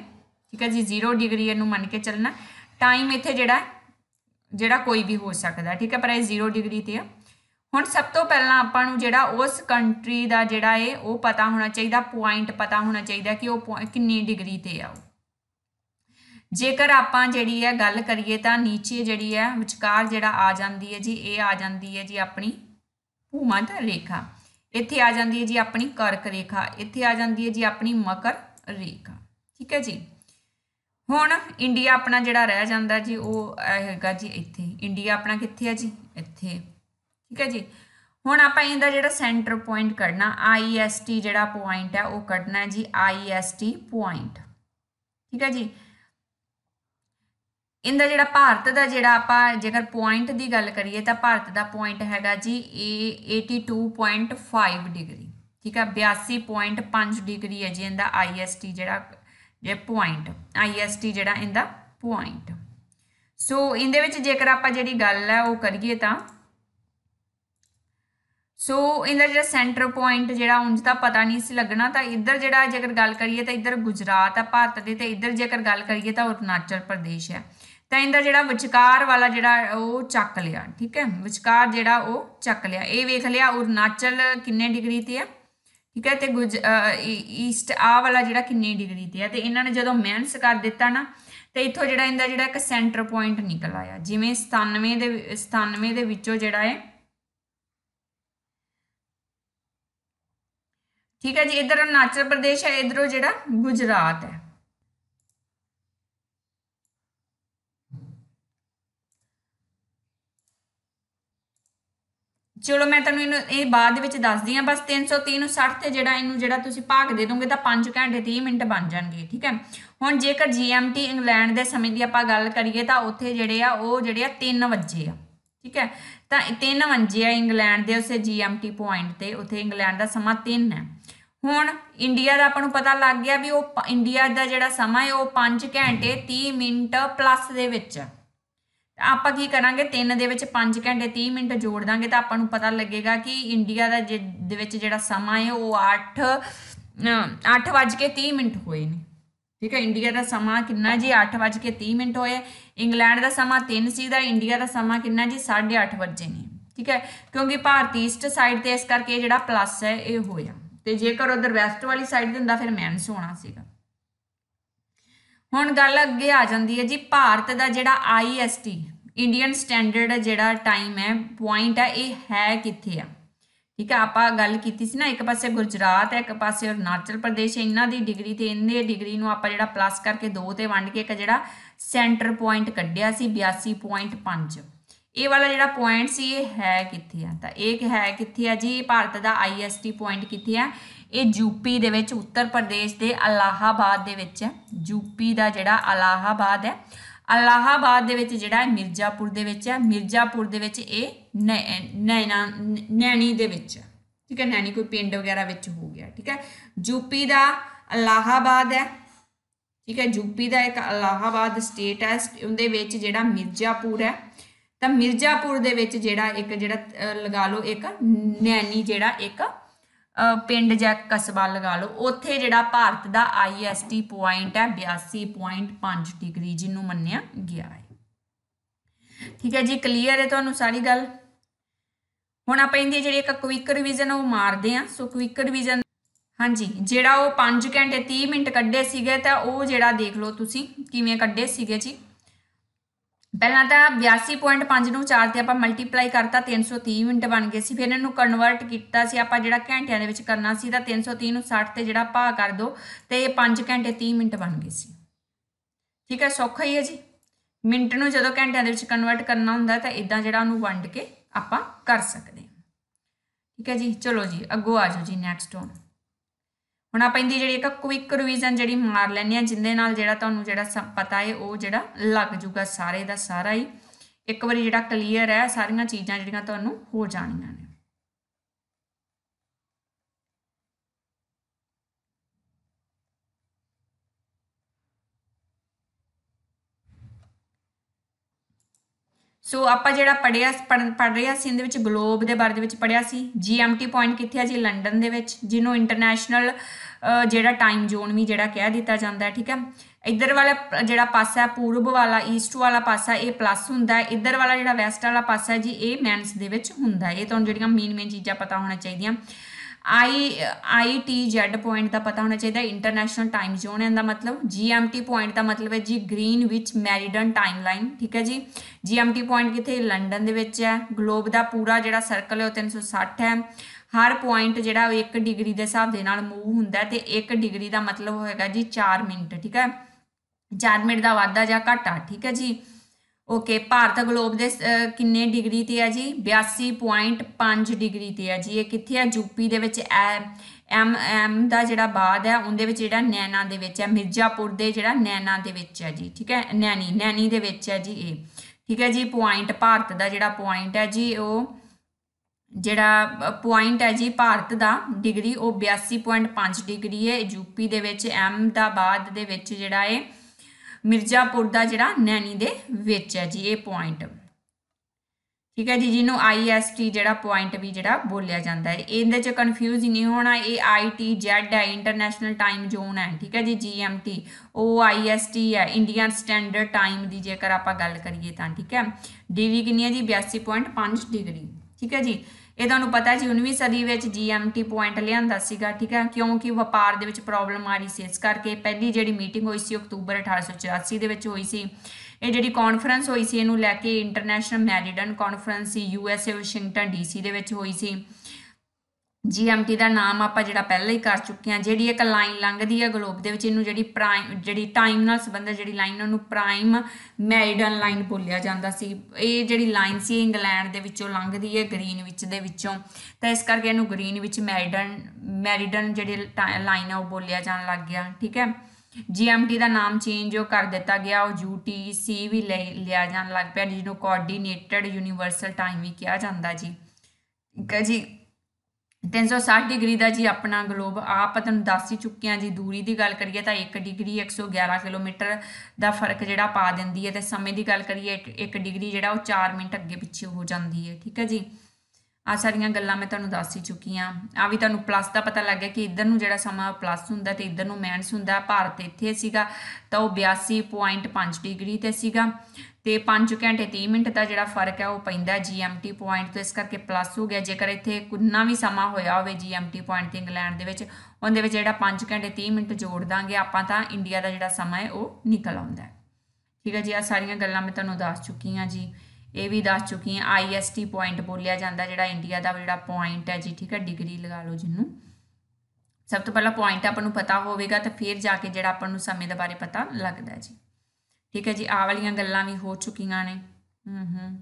ਠੀਕ ਹੈ ਜੀ 0 ਡਿਗਰੀ ਇਹਨੂੰ ਮੰਨ ਕੇ ਚੱਲਣਾ ਟਾਈਮ ਇੱਥੇ ਜਿਹੜਾ ਜਿਹੜਾ ਕੋਈ ਵੀ ਹੋ ਸਕਦਾ ਠੀਕ ਹੈ ਪਰ ਇਹ 0 ਡਿਗਰੀ ਤੇ ਹੈ ਹੁਣ ਸਭ ਤੋਂ ਪਹਿਲਾਂ ਆਪਾਂ ਨੂੰ ਜਿਹੜਾ ਉਸ ਕੰਟਰੀ ਦਾ ਜਿਹੜਾ ਏ ਉਹ ਪਤਾ ਹੋਣਾ ਚਾਹੀਦਾ ਪੁਆਇੰਟ ਪਤਾ ਹੋਣਾ ਚਾਹੀਦਾ ਕਿ ਉਹ ਕਿੰਨੀ ਡਿਗਰੀ ਤੇ ਆ ਉਹ ਜੇਕਰ ਆਪਾਂ ਜਿਹੜੀ ਹੈ ਗੱਲ ਕਰੀਏ ਤਾਂ ਨੀਚੇ ਜਿਹੜੀ ਹੈ ਵਿਚਕਾਰ ਜਿਹੜਾ ਆ ਜਾਂਦੀ ਹੈ ਜੀ ਇਹ ਆ ਜਾਂਦੀ ਹੈ ਜੀ ਆਪਣੀ ਭੂਮੱਧ ਰੇਖਾ ਇੱਥੇ ਆ ਜਾਂਦੀ ਹੈ ਜੀ ਆਪਣੀ ਕਰਕ ਰੇਖਾ ਇੱਥੇ ਆ ਜਾਂਦੀ ਹੈ ਜੀ ਆਪਣੀ ਮਕਰ ਰੇਖਾ ਠੀਕ ਹੈ ਜੀ ਹੁਣ ਇੰਡੀਆ ਆਪਣਾ ਜਿਹੜਾ ਰਹਿ ਜਾਂਦਾ ਜੀ ਉਹ ਹੈਗਾ ਜੀ ਇੱਥੇ ਇੰਡੀਆ ਆਪਣਾ ਕਿੱਥੇ ਹੈ ਜੀ ਇੱਥੇ ਠੀਕ ਹੈ ਜੀ ਹੁਣ ਆਪਾਂ ਇਹਦਾ ਜਿਹੜਾ ਸੈਂਟਰ ਪੁਆਇੰਟ ਕੱਢਣਾ ਟੀ ਜਿਹੜਾ ਪੁਆਇੰਟ ਹੈ ਉਹ ਕੱਢਣਾ ਹੈ ਜੀ ਟੀ ਪੁਆਇੰਟ ਠੀਕ ਹੈ ਜੀ ਇਹਦਾ ਜਿਹੜਾ ਭਾਰਤ ਦਾ ਜਿਹੜਾ ਆਪਾਂ ਜੇਕਰ ਪੁਆਇੰਟ ਦੀ ਗੱਲ ਕਰੀਏ ਤਾਂ ਭਾਰਤ ਦਾ ਪੁਆਇੰਟ ਹੈਗਾ ਜੀ 82.5 ਡਿਗਰੀ ਠੀਕ ਹੈ 82.5 ਡਿਗਰੀ ਹੈ ਜੀ ਇਹਦਾ ਟੀ ਜਿਹੜਾ ਜੇ ਪੁਆਇੰਟ ਟੀ ਜਿਹੜਾ ਇਹਦਾ ਪੁਆਇੰਟ ਸੋ ਇਹਦੇ ਵਿੱਚ ਜੇਕਰ ਆਪਾਂ ਜਿਹੜੀ ਗੱਲ ਹੈ ਉਹ ਕਰੀਏ ਤਾਂ ਸੋ ਇਹਦਾ ਜਿਹੜਾ ਸੈਂਟਰ ਪੁਆਇੰਟ ਜਿਹੜਾ ਉਂਝ ਤਾਂ ਪਤਾ ਨਹੀਂ ਸੀ ਲੱਗਣਾ ਤਾਂ ਇੱਧਰ ਜਿਹੜਾ ਜੇਕਰ ਗੱਲ ਕਰੀਏ ਤਾਂ ਇੱਧਰ ਗੁਜਰਾਤ ਆ ਭਾਰਤ ਦੇ ਤੇ ਇੱਧਰ ਜੇਕਰ ਗੱਲ ਕਰੀਏ ਤਾਂ ਅਰੁਣਾਚਲ ਪ੍ਰਦੇਸ਼ ਹੈ ਤਾਂ ਇਹਦਾ ਜਿਹੜਾ ਵਿਚਕਾਰ ਵਾਲਾ ਜਿਹੜਾ ਉਹ ਚੱਕ ਲਿਆ ਠੀਕ ਹੈ ਵਿਚਕਾਰ ਜਿਹੜਾ ਉਹ ਚੱਕ ਲਿਆ ਇਹ ਵੇਖ ਲਿਆ ਅਰੁਣਾਚਲ ਕਿੰਨੇ ਡਿਗਰੀ ਤੇ ਆ ਠੀਕ ਹੈ ਤੇ ਗੁਜ ਈਸਟ ਆ ਵਾਲਾ ਜਿਹੜਾ ਕਿੰਨੇ ਡਿਗਰੀ ਤੇ ਆ ਤੇ ਇਹਨਾਂ ਨੇ ਜਦੋਂ ਮੈਨਸ ਕਰ ਦਿੱਤਾ ਨਾ ਤੇ ਇੱਥੋਂ ਜਿਹੜਾ ਇਹਦਾ ਜਿਹੜਾ ਇੱਕ ਸੈਂਟਰ ਪੁਆਇੰਟ ਨਿਕਲ ਆਇਆ ਜਿਵੇਂ 97 ਦੇ 97 ਦੇ ਵਿੱਚੋਂ ਜਿਹੜਾ ਹੈ ਠੀਕ ਹੈ ਜੀ ਇਧਰ ਅਰੁਣਾਚਲ ਪ੍ਰਦੇਸ਼ ਹੈ ਇਧਰੋਂ ਜਿਹੜਾ ਗੁਜਰਾਤ ਹੈ ਚਲੋ ਮੈਂ ਤੁਹਾਨੂੰ ਇਹਨੂੰ ਇਹ ਬਾਅਦ ਵਿੱਚ ਦੱਸਦੀ ਆ ਬਸ 330 ਨੂੰ 60 ਤੇ ਜਿਹੜਾ ਇਹਨੂੰ ਜਿਹੜਾ ਤੁਸੀਂ ਭਾਗ ਦੇ ਦੋਗੇ ਤਾਂ 5 ਘੰਟੇ 30 ਮਿੰਟ ਬਣ ਜਾਣਗੇ ਠੀਕ ਹੈ ਹੁਣ ਜੇਕਰ ਜੀਐਮਟੀ ਇੰਗਲੈਂਡ ਦੇ ਸਮੇਂ ਦੀ ਆਪਾਂ ਗੱਲ ਕਰੀਏ ਤਾਂ ਉੱਥੇ ਜਿਹੜੇ ਆ ਉਹ ਜਿਹੜੇ ਆ 3 ਵਜੇ ਆ ਠੀਕ ਹੈ ਤਾਂ 3 ਵਜੇ ਆ ਇੰਗਲੈਂਡ ਦੇ ਉਸੇ ਜੀਐਮਟੀ ਪੁਆਇੰਟ ਤੇ ਉੱਥੇ ਇੰਗਲੈਂਡ ਦਾ ਸਮਾਂ 3 ਹੈ ਹੁਣ ਇੰਡੀਆ ਦਾ ਆਪਾਂ ਨੂੰ ਪਤਾ ਲੱਗ ਗਿਆ ਵੀ ਉਹ ਇੰਡੀਆ ਦਾ ਜਿਹੜਾ ਸਮਾਂ ਹੈ ਉਹ 5 ਘੰਟੇ 30 ਮਿੰਟ ਪਲੱਸ ਦੇ ਵਿੱਚ ਆਪਾਂ ਕੀ ਕਰਾਂਗੇ 3 ਦੇ ਵਿੱਚ 5 ਘੰਟੇ 30 ਮਿੰਟ ਜੋੜ ਦਾਂਗੇ ਤਾਂ ਆਪਾਂ ਨੂੰ ਪਤਾ ਲੱਗੇਗਾ ਕਿ ਇੰਡੀਆ ਦਾ ਦੇ ਵਿੱਚ ਜਿਹੜਾ ਸਮਾਂ ਹੈ ਉਹ 8 8:30 ਮਿੰਟ ਹੋਏ ਨੇ ਠੀਕ ਹੈ ਇੰਡੀਆ ਦਾ ਸਮਾਂ ਕਿੰਨਾ ਜੀ 8:30 ਮਿੰਟ ਹੋਏ ਇੰਗਲੈਂਡ ਦਾ ਸਮਾਂ 3 ਸੀ ਦਾ ਇੰਡੀਆ ਦਾ ਸਮਾਂ ਕਿੰਨਾ ਜੀ 8:30 ਵਜੇ ਨੇ ਠੀਕ ਹੈ ਕਿਉਂਕਿ ਭਾਰਤੀ ਈਸਟ ਸਾਈਡ ਤੇ ਇਸ ਕਰਕੇ ਜਿਹੜਾ ਪਲੱਸ ਹੈ ਇਹ ਹੋਇਆ ਤੇ ਜੇਕਰ ਉਧਰ ਵੈਸਟ ਵਾਲੀ ਸਾਈਡ ਹੁੰਦਾ ਫਿਰ ਮੈਨਸ ਹੋਣਾ ਸੀਗਾ ਹੁਣ ਗੱਲ ਅੱਗੇ ਆ ਜਾਂਦੀ ਹੈ ਜੀ ਭਾਰਤ ਦਾ ਜਿਹੜਾ ਆਈਐਸਟੀ ਇੰਡੀਅਨ ਸਟੈਂਡਰਡ ਜਿਹੜਾ ਟਾਈਮ ਹੈ ਪੁਆਇੰਟ ਹੈ ਇਹ ਹੈ ਕਿੱਥੇ ਆ ਠੀਕ ਹੈ ਆਪਾਂ ਗੱਲ ਕੀਤੀ ਸੀ ਨਾ ਇੱਕ ਪਾਸੇ ਗੁਜਰਾਤ ਹੈ ਇੱਕ ਪਾਸੇ ਅਰਨਾਚਲ ਪ੍ਰਦੇਸ਼ ਇਹਨਾਂ ਦੀ ਡਿਗਰੀ ਤੇ ਇਹਨੇ ਡਿਗਰੀ ਨੂੰ ਆਪਾਂ ਜਿਹੜਾ ਪਲੱਸ ਕਰਕੇ ਦੋ ਤੇ ਵੰਡ ਕੇ ਇੱਕ ਜਿਹੜਾ ਸੈਂਟਰ ਪੁਆਇੰਟ ਕੱਢਿਆ ਸੀ 82.5 ਇਹ ਵਾਲਾ ਜਿਹੜਾ ਪੁਆਇੰਟ ਸੀ ਇਹ ਹੈ ਕਿੱਥੇ ਆ ਤਾਂ ਇਹ ਹੈ ਕਿੱਥੇ ਆ ਜੀ ਭਾਰਤ ਦਾ ਆਈਐਸਟੀ ਪੁਆਇੰਟ ਕਿੱਥੇ ਆ ਇਹ ਯੂਪੀ ਦੇ ਵਿੱਚ ਉੱਤਰ ਪ੍ਰਦੇਸ਼ ਦੇ ਅਲਾਹਾਬਾਦ ਦੇ ਵਿੱਚ ਹੈ ਯੂਪੀ ਦਾ ਜਿਹੜਾ ਅਲਾਹਾਬਾਦ ਹੈ ਅਲਾਹਾਬਾਦ ਦੇ ਵਿੱਚ ਜਿਹੜਾ ਹੈ ਮਿਰਜ਼ਾਪੁਰ ਦੇ ਵਿੱਚ ਹੈ ਮਿਰਜ਼ਾਪੁਰ ਦੇ ਵਿੱਚ ਇਹ ਨੈਣਾ ਨੈਣੀ ਦੇ ਵਿੱਚ ਠੀਕ ਹੈ ਨੈਣੀ ਕੋਈ ਪਿੰਡ ਵਗੈਰਾ ਵਿੱਚ ਹੋ ਗਿਆ ਠੀਕ ਹੈ ਯੂਪੀ ਦਾ ਅਲਾਹਾਬਾਦ ਹੈ ਠੀਕ ਹੈ ਯੂਪੀ ਦਾ ਇੱਕ ਅਲਾਹਾਬਾਦ ਸਟੇਟ ਹੈ ਉਹਦੇ ਵਿੱਚ ਜਿਹੜਾ ਮਿਰਜ਼ਾਪੁਰ ਹੈ ਤਾਂ ਮਿਰਜ਼ਾਪੁਰ ਦੇ ਵਿੱਚ ਜਿਹੜਾ ਇੱਕ ਜਿਹੜਾ ਲਗਾ ਲਓ ਇੱਕ ਨੈਣੀ ਜਿਹੜਾ ਇੱਕ ਪਿੰਡ ਜਾਂ ਕਸਬਾ ਲਗਾ ਲਓ ਉੱਥੇ ਜਿਹੜਾ ਭਾਰਤ ਦਾ ਆਈਐਸਟੀ ਪੁਆਇੰਟ ਹੈ 82.5 ਡਿਗਰੀ ਜਿਹਨੂੰ ਮੰਨਿਆ ਗਿਆ ਹੈ ਠੀਕ ਹੈ ਜੀ ਕਲੀਅਰ ਹੈ ਤੁਹਾਨੂੰ ਸਾਰੀ ਗੱਲ ਹੁਣ ਆਪਾਂ ਇਹਦੀ ਜਿਹੜੀ ਇੱਕ ਕੁਇਕ ਰਿਵੀਜ਼ਨ ਉਹ ਮਾਰਦੇ ਆ ਸੋ ਕੁਇਕ ਰਿਵੀਜ਼ਨ ਹਾਂਜੀ ਜਿਹੜਾ ਉਹ 5 ਘੰਟੇ 30 ਮਿੰਟ ਕੱਢੇ ਸੀਗੇ ਤਾਂ ਉਹ ਜਿਹੜਾ ਦੇਖ ਲਓ ਤੁਸੀਂ ਕਿਵੇਂ ਕੱਢੇ ਸੀਗੇ ਜੀ ਪਹਿਲਾਂ ਤਾਂ 82.5 ਨੂੰ 4 ਤੇ ਆਪਾਂ ਮਲਟੀਪਲਾਈ ਕਰਤਾ 330 ਮਿੰਟ ਬਣ ਗਏ ਸੀ ਫਿਰ ਇਹਨਾਂ ਨੂੰ ਕਨਵਰਟ ਕੀਤਾ ਸੀ ਆਪਾਂ ਜਿਹੜਾ ਘੰਟਿਆਂ ਦੇ ਵਿੱਚ ਕਰਨਾ ਸੀ ਤਾਂ 330 ਨੂੰ 60 ਤੇ ਜਿਹੜਾ ਭਾਗ ਕਰ ਦੋ ਤੇ 5 ਘੰਟੇ 30 ਮਿੰਟ ਬਣ ਗਏ ਸੀ ਠੀਕ ਹੈ ਸੌਖਾ ਹੀ ਹੈ ਜੀ ਮਿੰਟ ਨੂੰ ਜਦੋਂ ਘੰਟਿਆਂ ਦੇ ਵਿੱਚ ਕਨਵਰਟ ਕਰਨਾ ਹੁੰਦਾ ਤਾਂ ਇਦਾਂ ਜਿਹੜਾ ਉਹਨੂੰ ਵੰਡ ਕੇ ਆਪਾਂ ਕਰ ਸਕਦੇ ਹਾਂ ਠੀਕ ਹੈ ਜੀ ਚਲੋ ਜੀ ਅੱਗੋ ਆ ਜੀ ਨੈਕਸਟ ਹੁਣ ਹੁਣ ਆਪਾਂ ਇੰਦੀ ਜਿਹੜੀ ਇੱਕ ਕੁਇਕ ਰਿਵੀਜ਼ਨ ਜਿਹੜੀ ਮਾਰ ਲੈਣੀ ਆ ਜਿੰਦੇ ਨਾਲ ਜਿਹੜਾ ਤੁਹਾਨੂੰ ਜਿਹੜਾ ਪਤਾ ਹੈ ਉਹ ਜਿਹੜਾ ਲੱਗ ਜੂਗਾ ਸਾਰੇ ਦਾ ਸਾਰਾ ਹੀ ਇੱਕ ਵਾਰੀ ਜਿਹੜਾ ਕਲੀਅਰ ਹੈ ਸਾਰੀਆਂ ਚੀਜ਼ਾਂ ਜਿਹੜੀਆਂ ਤੁਹਾਨੂੰ ਹੋ ਜਾਣੀਆਂ ਨੇ ਸੋ ਆਪਾਂ ਜਿਹੜਾ ਪੜਿਆ ਪੜ ਰਿਹਾ ਸੀ ਇਹਦੇ ਵਿੱਚ ਗਲੋਬ ਦੇ ਬਾਰੇ ਦੇ ਵਿੱਚ ਪੜਿਆ ਸੀ ਜੀਐਮਟੀ ਪੁਆਇੰਟ ਕਿੱਥੇ ਆ ਜੀ ਲੰਡਨ ਦੇ ਵਿੱਚ ਜਿਹਨੂੰ ਇੰਟਰਨੈਸ਼ਨਲ ਜਿਹੜਾ ਟਾਈਮ ਜ਼ੋਨ ਵੀ ਜਿਹੜਾ ਕਹਿ ਦਿੱਤਾ ਜਾਂਦਾ ਹੈ ਠੀਕ ਹੈ ਇੱਧਰ ਵਾਲਾ ਜਿਹੜਾ ਪਾਸਾ ਹੈ ਪੂਰਬ ਵਾਲਾ ਈਸਟ ਵਾਲਾ ਪਾਸਾ ਇਹ ਪਲੱਸ ਹੁੰਦਾ ਹੈ ਇੱਧਰ ਵਾਲਾ ਜਿਹੜਾ ਵੈਸਟ ਵਾਲਾ ਪਾਸਾ ਹੈ ਜੀ ਇਹ ਮੈਨਸ ਦੇ ਵਿੱਚ ਹੁੰਦਾ ਹੈ ਇਹ ਤੁਹਾਨੂੰ ਜਿਹੜੀਆਂ ਮੇਨ ਮੇਨ ਚੀਜ਼ਾਂ ਪਤਾ ਹੋਣਾ ਚਾਹੀਦੀਆਂ I I T Z point ਦਾ ਪਤਾ ਹੋਣਾ ਚਾਹੀਦਾ ਇੰਟਰਨੈਸ਼ਨਲ ਟਾਈਮ ਜ਼ੋਨ ਹੈ ਦਾ ਮਤਲਬ ਜੀ ਐਮ ਟੀ ਪੁਆਇੰਟ ਦਾ ਮਤਲਬ ਹੈ G Greenwich meridian time line ਠੀਕ ਹੈ G G M T point ਕਿਥੇ ਲੰਡਨ ਦੇ ਵਿੱਚ ਹੈ ਗਲੋਬ ਦਾ ਪੂਰਾ ਜਿਹੜਾ ਸਰਕਲ ਹੈ ਉਹ 360 ਹੈ ਹਰ ਪੁਆਇੰਟ ਜਿਹੜਾ ਉਹ 1 ਡਿਗਰੀ ਦੇ ਹਿਸਾਬ ਦੇ ਨਾਲ ਮੂਵ ਹੁੰਦਾ ਤੇ 1 ਡਿਗਰੀ ਦਾ ਮਤਲਬ ਹੋਏਗਾ ਜੀ 4 ਮਿੰਟ ਠੀਕ ਹੈ 4 ਮਿੰਟ ਦਾ ਵਾਧਾ ਜਾਂ ਘਟਾ ਠੀਕ ਹੈ ਜੀ ਓਕੇ ਭਾਰਤ ਗਲੋਬ ਦੇ ਕਿੰਨੇ ਡਿਗਰੀ ਤੇ ਆ ਜੀ 82.5 ਡਿਗਰੀ ਤੇ ਆ ਜੀ ਇਹ ਕਿੱਥੇ ਆ ਯੂਪੀ ਦੇ ਵਿੱਚ ਐਮ ਐਮ ਦਾ ਜਿਹੜਾ ਬਾਦ ਹੈ ਉਹਦੇ ਵਿੱਚ ਜਿਹੜਾ ਨੈਣਾ ਦੇ ਵਿੱਚ ਹੈ ਮਿਰਜ਼ਾਪੁਰ ਦੇ ਜਿਹੜਾ ਨੈਣਾ ਦੇ ਵਿੱਚ ਹੈ ਜੀ ਠੀਕ ਹੈ ਨੈਣੀ ਨੈਣੀ ਦੇ ਵਿੱਚ ਹੈ ਜੀ ਇਹ ਠੀਕ ਹੈ ਜੀ ਪੁਆਇੰਟ ਭਾਰਤ ਦਾ ਜਿਹੜਾ ਪੁਆਇੰਟ ਹੈ ਜੀ ਉਹ ਜਿਹੜਾ ਪੁਆਇੰਟ ਹੈ ਜੀ ਭਾਰਤ ਦਾ ਡਿਗਰੀ ਉਹ 82.5 ਡਿਗਰੀ ਹੈ ਯੂਪੀ ਦੇ ਵਿੱਚ ਐਮ ਦਾ ਬਾਦ ਦੇ ਵਿੱਚ ਜਿਹੜਾ ਹੈ ਮਿਰਜ਼ਾਪੁਰ ਦਾ ਜਿਹੜਾ ਨੈਣੀ ਦੇ ਵਿੱਚ ਹੈ ਜੀ ਇਹ ਪੁਆਇੰਟ ਠੀਕ ਹੈ ਜੀ ਜਿਹਨੂੰ ਆਈਐਸਟੀ ਜਿਹੜਾ ਪੁਆਇੰਟ ਵੀ ਜਿਹੜਾ ਬੋਲਿਆ ਜਾਂਦਾ ਹੈ ਇਹਦੇ ਚ ਕਨਫਿਊਜ਼ ਨਹੀਂ ਹੋਣਾ ਇਹ ਆਈਟੀ ਜ਼ੈਡ ਹੈ ਇੰਟਰਨੈਸ਼ਨਲ ਟਾਈਮ ਜ਼ੋਨ ਹੈ ਠੀਕ ਹੈ ਜੀ ਜੀਐਮਟੀ ਉਹ ਆਈਐਸਟੀ ਹੈ ਇੰਡੀਅਨ ਸਟੈਂਡਰਡ ਟਾਈਮ ਦੀ ਜੇਕਰ ਆਪਾਂ ਗੱਲ ਕਰੀਏ ਤਾਂ ਠੀਕ ਹੈ ਡੀਵੀ ਕਿੰਨੀ ਹੈ ਜੀ 82.5 ਡਿਗਰੀ ਠੀਕ ਹੈ ਜੀ ਇਹ ਤੁਹਾਨੂੰ ਪਤਾ ਜੀ 19ਵੀਂ ਸਦੀ ਵਿੱਚ ਜੀਐਮਟੀ ਪੁਆਇੰਟ ਲਿਆਂਦਾ ਸੀਗਾ ਠੀਕ ਹੈ ਕਿਉਂਕਿ ਵਪਾਰ ਦੇ ਵਿੱਚ ਪ੍ਰੋਬਲਮ ਆ ਰਹੀ ਸੀ ਇਸ ਕਰਕੇ ਪਹਿਲੀ ਜਿਹੜੀ ਮੀਟਿੰਗ ਹੋਈ ਸੀ ਅਕਤੂਬਰ 1884 ਦੇ ਵਿੱਚ ਹੋਈ ਸੀ ਇਹ ਜਿਹੜੀ ਕਾਨਫਰੰਸ ਹੋਈ ਸੀ ਇਹਨੂੰ ਲੈ ਕੇ ਇੰਟਰਨੈਸ਼ਨਲ ਮੈਰੀਡਨ ਕਾਨਫਰੰਸ ਸੀ ਯੂਐਸਏ ਵਾਸ਼ਿੰਗਟਨ ਡੀਸੀ ਦੇ ਵਿੱਚ ਹੋਈ ਸੀ ਜੀਐਮਟੀ ਦਾ ਨਾਮ ਆਪਾਂ ਜਿਹੜਾ ਪਹਿਲਾਂ ਹੀ ਕਰ ਚੁੱਕੇ ਆ ਜਿਹੜੀ ਇੱਕ ਲਾਈਨ ਲੰਘਦੀ ਹੈ ਗਲੋਬ ਦੇ ਵਿੱਚ ਇਹਨੂੰ ਜਿਹੜੀ ਪ੍ਰਾਈਮ ਜਿਹੜੀ ਟਾਈਮ ਨਾਲ ਸੰਬੰਧਿਤ ਜਿਹੜੀ ਲਾਈਨ ਉਹਨੂੰ ਪ੍ਰਾਈਮ ਮੈਰੀਡਨ ਲਾਈਨ ਬੋਲਿਆ ਜਾਂਦਾ ਸੀ ਇਹ ਜਿਹੜੀ ਲਾਈਨ ਸੀ ਇੰਗਲੈਂਡ ਦੇ ਵਿੱਚੋਂ ਲੰਘਦੀ ਹੈ ਗ੍ਰੀਨ ਵਿੱਚ ਦੇ ਵਿੱਚੋਂ ਤਾਂ ਇਸ ਕਰਕੇ ਇਹਨੂੰ ਗ੍ਰੀਨ ਵਿੱਚ ਮੈਰੀਡਨ ਮੈਰੀਡਨ ਜਿਹੜੀ ਲਾਈਨ ਆ ਉਹ ਬੋਲਿਆ ਜਾਣ ਲੱਗ ਗਿਆ ਠੀਕ ਹੈ ਜੀਐਮਟੀ ਦਾ ਨਾਮ ਚੇਂਜ ਹੋ ਕਰ ਦਿੱਤਾ ਗਿਆ ਉਹ ਯੂਟੀਸੀ ਵੀ ਲਿਆ ਜਾਣ ਲੱਗ ਪਿਆ ਜਿਹਨੂੰ ਕੋਆਰਡੀਨੇਟਡ ਯੂਨੀਵਰਸਲ ਟਾਈਮ ਵੀ ਕਿਹਾ ਜਾਂਦਾ ਜੀ ਠੀਕ ਹੈ ਜੀ 360 ਡਿਗਰੀ ਦਾ ਜੀ ਆਪਣਾ ਗਲੋਬ ਆਪ ਤੁਹਾਨੂੰ ਦੱਸ ਹੀ ਚੁੱਕੇ ਆ ਜੀ ਦੂਰੀ ਦੀ ਗੱਲ ਕਰੀਏ ਤਾਂ 1 ਡਿਗਰੀ 111 ਕਿਲੋਮੀਟਰ ਦਾ ਫਰਕ ਜਿਹੜਾ ਪਾ ਦਿੰਦੀ ਹੈ ਤੇ ਸਮੇਂ ਦੀ ਗੱਲ ਕਰੀਏ 1 ਡਿਗਰੀ ਜਿਹੜਾ ਉਹ 4 ਮਿੰਟ ਅੱਗੇ ਪਿੱਛੇ ਹੋ ਜਾਂਦੀ ਹੈ ਠੀਕ ਹੈ ਜੀ ਆ ਸਾਰੀਆਂ ਗੱਲਾਂ ਮੈਂ ਤੁਹਾਨੂੰ ਦੱਸ ਹੀ ਚੁੱਕੀ ਆ ਆ ਵੀ ਤੁਹਾਨੂੰ ਪਲੱਸ ਦਾ ਪਤਾ ਲੱਗ ਗਿਆ ਕਿ ਇਧਰ ਨੂੰ ਜਿਹੜਾ ਸਮਾਂ ਪਲੱਸ ਹੁੰਦਾ ਤੇ ਇਧਰ ਨੂੰ ਮਾਈਨਸ ਹੁੰਦਾ ਭਾਰਤ ਇੱਥੇ ਸੀਗਾ ਤਾਂ ਉਹ 82.5 ਡਿਗਰੀ ਤੇ ਸੀਗਾ ਤੇ 5 ਘੰਟੇ 30 ਮਿੰਟ ਦਾ ਜਿਹੜਾ ਫਰਕ ਹੈ ਉਹ ਪੈਂਦਾ ਜੀਐਮਟੀ ਪੁਆਇੰਟ ਤੋਂ ਇਸ ਕਰਕੇ ਪਲੱਸ ਹੋ ਗਿਆ ਜੇਕਰ ਇੱਥੇ ਕੁੰਨਾ ਵੀ ਸਮਾਂ ਹੋਇਆ ਹੋਵੇ ਜੀਐਮਟੀ ਪੁਆਇੰਟ ਤੇ ਇੰਗਲੈਂਡ ਦੇ ਵਿੱਚ ਉਹਦੇ ਵਿੱਚ ਜਿਹੜਾ 5 ਘੰਟੇ 30 ਮਿੰਟ ਜੋੜ ਦਾਂਗੇ ਆਪਾਂ ਤਾਂ ਇੰਡੀਆ ਦਾ ਜਿਹੜਾ ਸਮਾਂ ਹੈ ਉਹ ਨਿਕਲ ਆਉਂਦਾ ਠੀਕ ਹੈ ਜੀ ਆ ਸਾਰੀਆਂ ਗੱਲਾਂ ਮੈਂ ਤੁਹਾਨੂੰ ਦੱਸ ਚੁੱਕੀ ਆ ਜੀ ਇਹ ਵੀ ਦੱਸ ਚੁੱਕੀ ਹਾਂ ਆਈਐਸਟੀ ਪੁਆਇੰਟ ਬੋਲਿਆ ਜਾਂਦਾ ਜਿਹੜਾ ਇੰਡੀਆ ਦਾ ਜਿਹੜਾ ਪੁਆਇੰਟ ਹੈ ਜੀ ਠੀਕ ਹੈ ਡਿਗਰੀ ਲਗਾ ਲਓ ਜਿਹਨੂੰ ਸਭ ਤੋਂ ਪਹਿਲਾਂ ਪੁਆਇੰਟ ਆਪਾਂ ਨੂੰ ਪਤਾ ਹੋਵੇਗਾ ਤਾਂ ਫਿਰ ਜਾ ਕੇ ਜਿਹੜਾ ਆਪਾਂ ਨੂੰ ਸਮੇਂ ਦੇ ਬਾਰੇ ਪਤਾ ਲੱਗਦਾ ਜੀ ਠੀਕ ਹੈ ਜੀ ਆ ਵਾਲੀਆਂ ਗੱਲਾਂ ਵੀ ਹੋ ਚੁੱਕੀਆਂ ਨੇ ਹੂੰ ਹੂੰ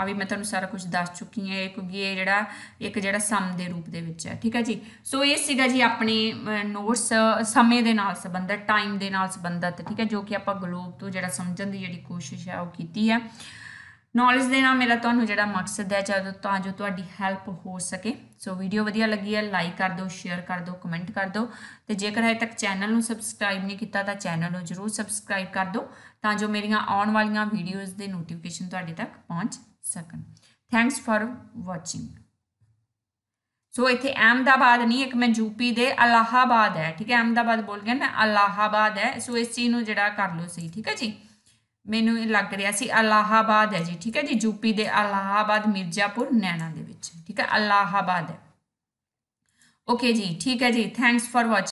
ਆ ਵੀ ਮੈਂ ਤੁਹਾਨੂੰ ਸਾਰਾ ਕੁਝ ਦੱਸ ਚੁੱਕੀ ਹਾਂ ਕਿਉਂਕਿ ਇਹ ਜਿਹੜਾ ਇੱਕ ਜਿਹੜਾ ਸਮ ਦੇ ਰੂਪ ਦੇ ਵਿੱਚ ਹੈ ਠੀਕ ਹੈ ਜੀ ਸੋ ਇਹ ਸੀਗਾ ਜੀ ਆਪਣੇ ਨੋਟਸ ਸਮੇਂ ਦੇ ਨਾਲ ਸੰਬੰਧਤ ਟਾਈਮ ਦੇ ਨਾਲ ਸੰਬੰਧਤ ਠੀਕ ਹੈ ਜੋ ਕਿ ਆਪਾਂ ਗਲੋਬ ਤੋਂ ਜਿਹੜਾ ਸਮਝਣ ਦੀ ਜਿਹੜੀ ਕੋਸ਼ਿਸ਼ ਹੈ ਉਹ ਕੀਤੀ ਹੈ ਨੌਲੇਜ ਦੇਣਾ ਮੇਰਾ ਤੁਹਾਨੂੰ ਜਿਹੜਾ ਮਕਸਦ ਹੈ ਜਦੋਂ ਤਾਂ ਜੋ ਤੁਹਾਡੀ ਹੈਲਪ ਹੋ ਸਕੇ ਸੋ ਵੀਡੀਓ ਵਧੀਆ ਲੱਗੀ ਹੈ ਲਾਈਕ ਕਰ ਦਿਓ ਸ਼ੇਅਰ ਕਰ ਦਿਓ ਕਮੈਂਟ ਕਰ ਦਿਓ ਤੇ ਜੇਕਰ ਹਜੇ ਤੱਕ ਚੈਨਲ ਨੂੰ ਸਬਸਕ੍ਰਾਈਬ ਨਹੀਂ ਕੀਤਾ ਤਾਂ ਚੈਨਲ ਨੂੰ ਜਰੂਰ ਸਬਸਕ੍ਰਾਈਬ ਕਰ ਦਿਓ ਤਾਂ ਜੋ ਮੇਰੀਆਂ ਆਉਣ ਵਾਲੀਆਂ ਵੀਡੀਓਜ਼ ਦੇ ਨੋਟੀਫਿਕੇਸ਼ਨ ਤੁਹਾਡੇ ਤੱਕ ਪਹੁੰਚ ਸਕਣ ਥੈਂਕਸ ਫਾਰ ਵਾਚਿੰਗ ਸੋ ਇੱਥੇ ਅਹਮਦਾਬਾਦ ਨਹੀਂ ਇੱਕ ਮੈਂ ਯੂਪੀ ਦੇ ਅਲਾਹਾਬਾਦ ਹੈ ਠੀਕ ਹੈ ਅਹਮਦਾਬਾਦ ਬੋਲ ਗਿਆ ਮੈਂ ਅਲਾਹਾਬਾਦ ਹੈ ਸੋ ਇਸ ਚੀਜ਼ ਨੂੰ ਜਿਹੜਾ ਕਰ ਲਓ ਸਹੀ ਠੀਕ ਹੈ ਜੀ ਮੈਨੂੰ ਇਹ ਲੱਗ ਰਿਹਾ ਸੀ ਅਲਾਹਾਬਾਦ ਹੈ ਜੀ ਠੀਕ ਹੈ ਜੀ ਯੂਪੀ ਦੇ ਅਲਾਹਾਬਾਦ ਮਿਰਜ਼ਾਪੁਰ ਨੈਣਾ ਦੇ ਵਿੱਚ ਠੀਕ ਹੈ ਅਲਾਹਾਬਾਦ ਹੈ ਓਕੇ ਜੀ ਠੀਕ ਹੈ ਜੀ ਥੈਂਕਸ ਫਾਰ ਵਾਚ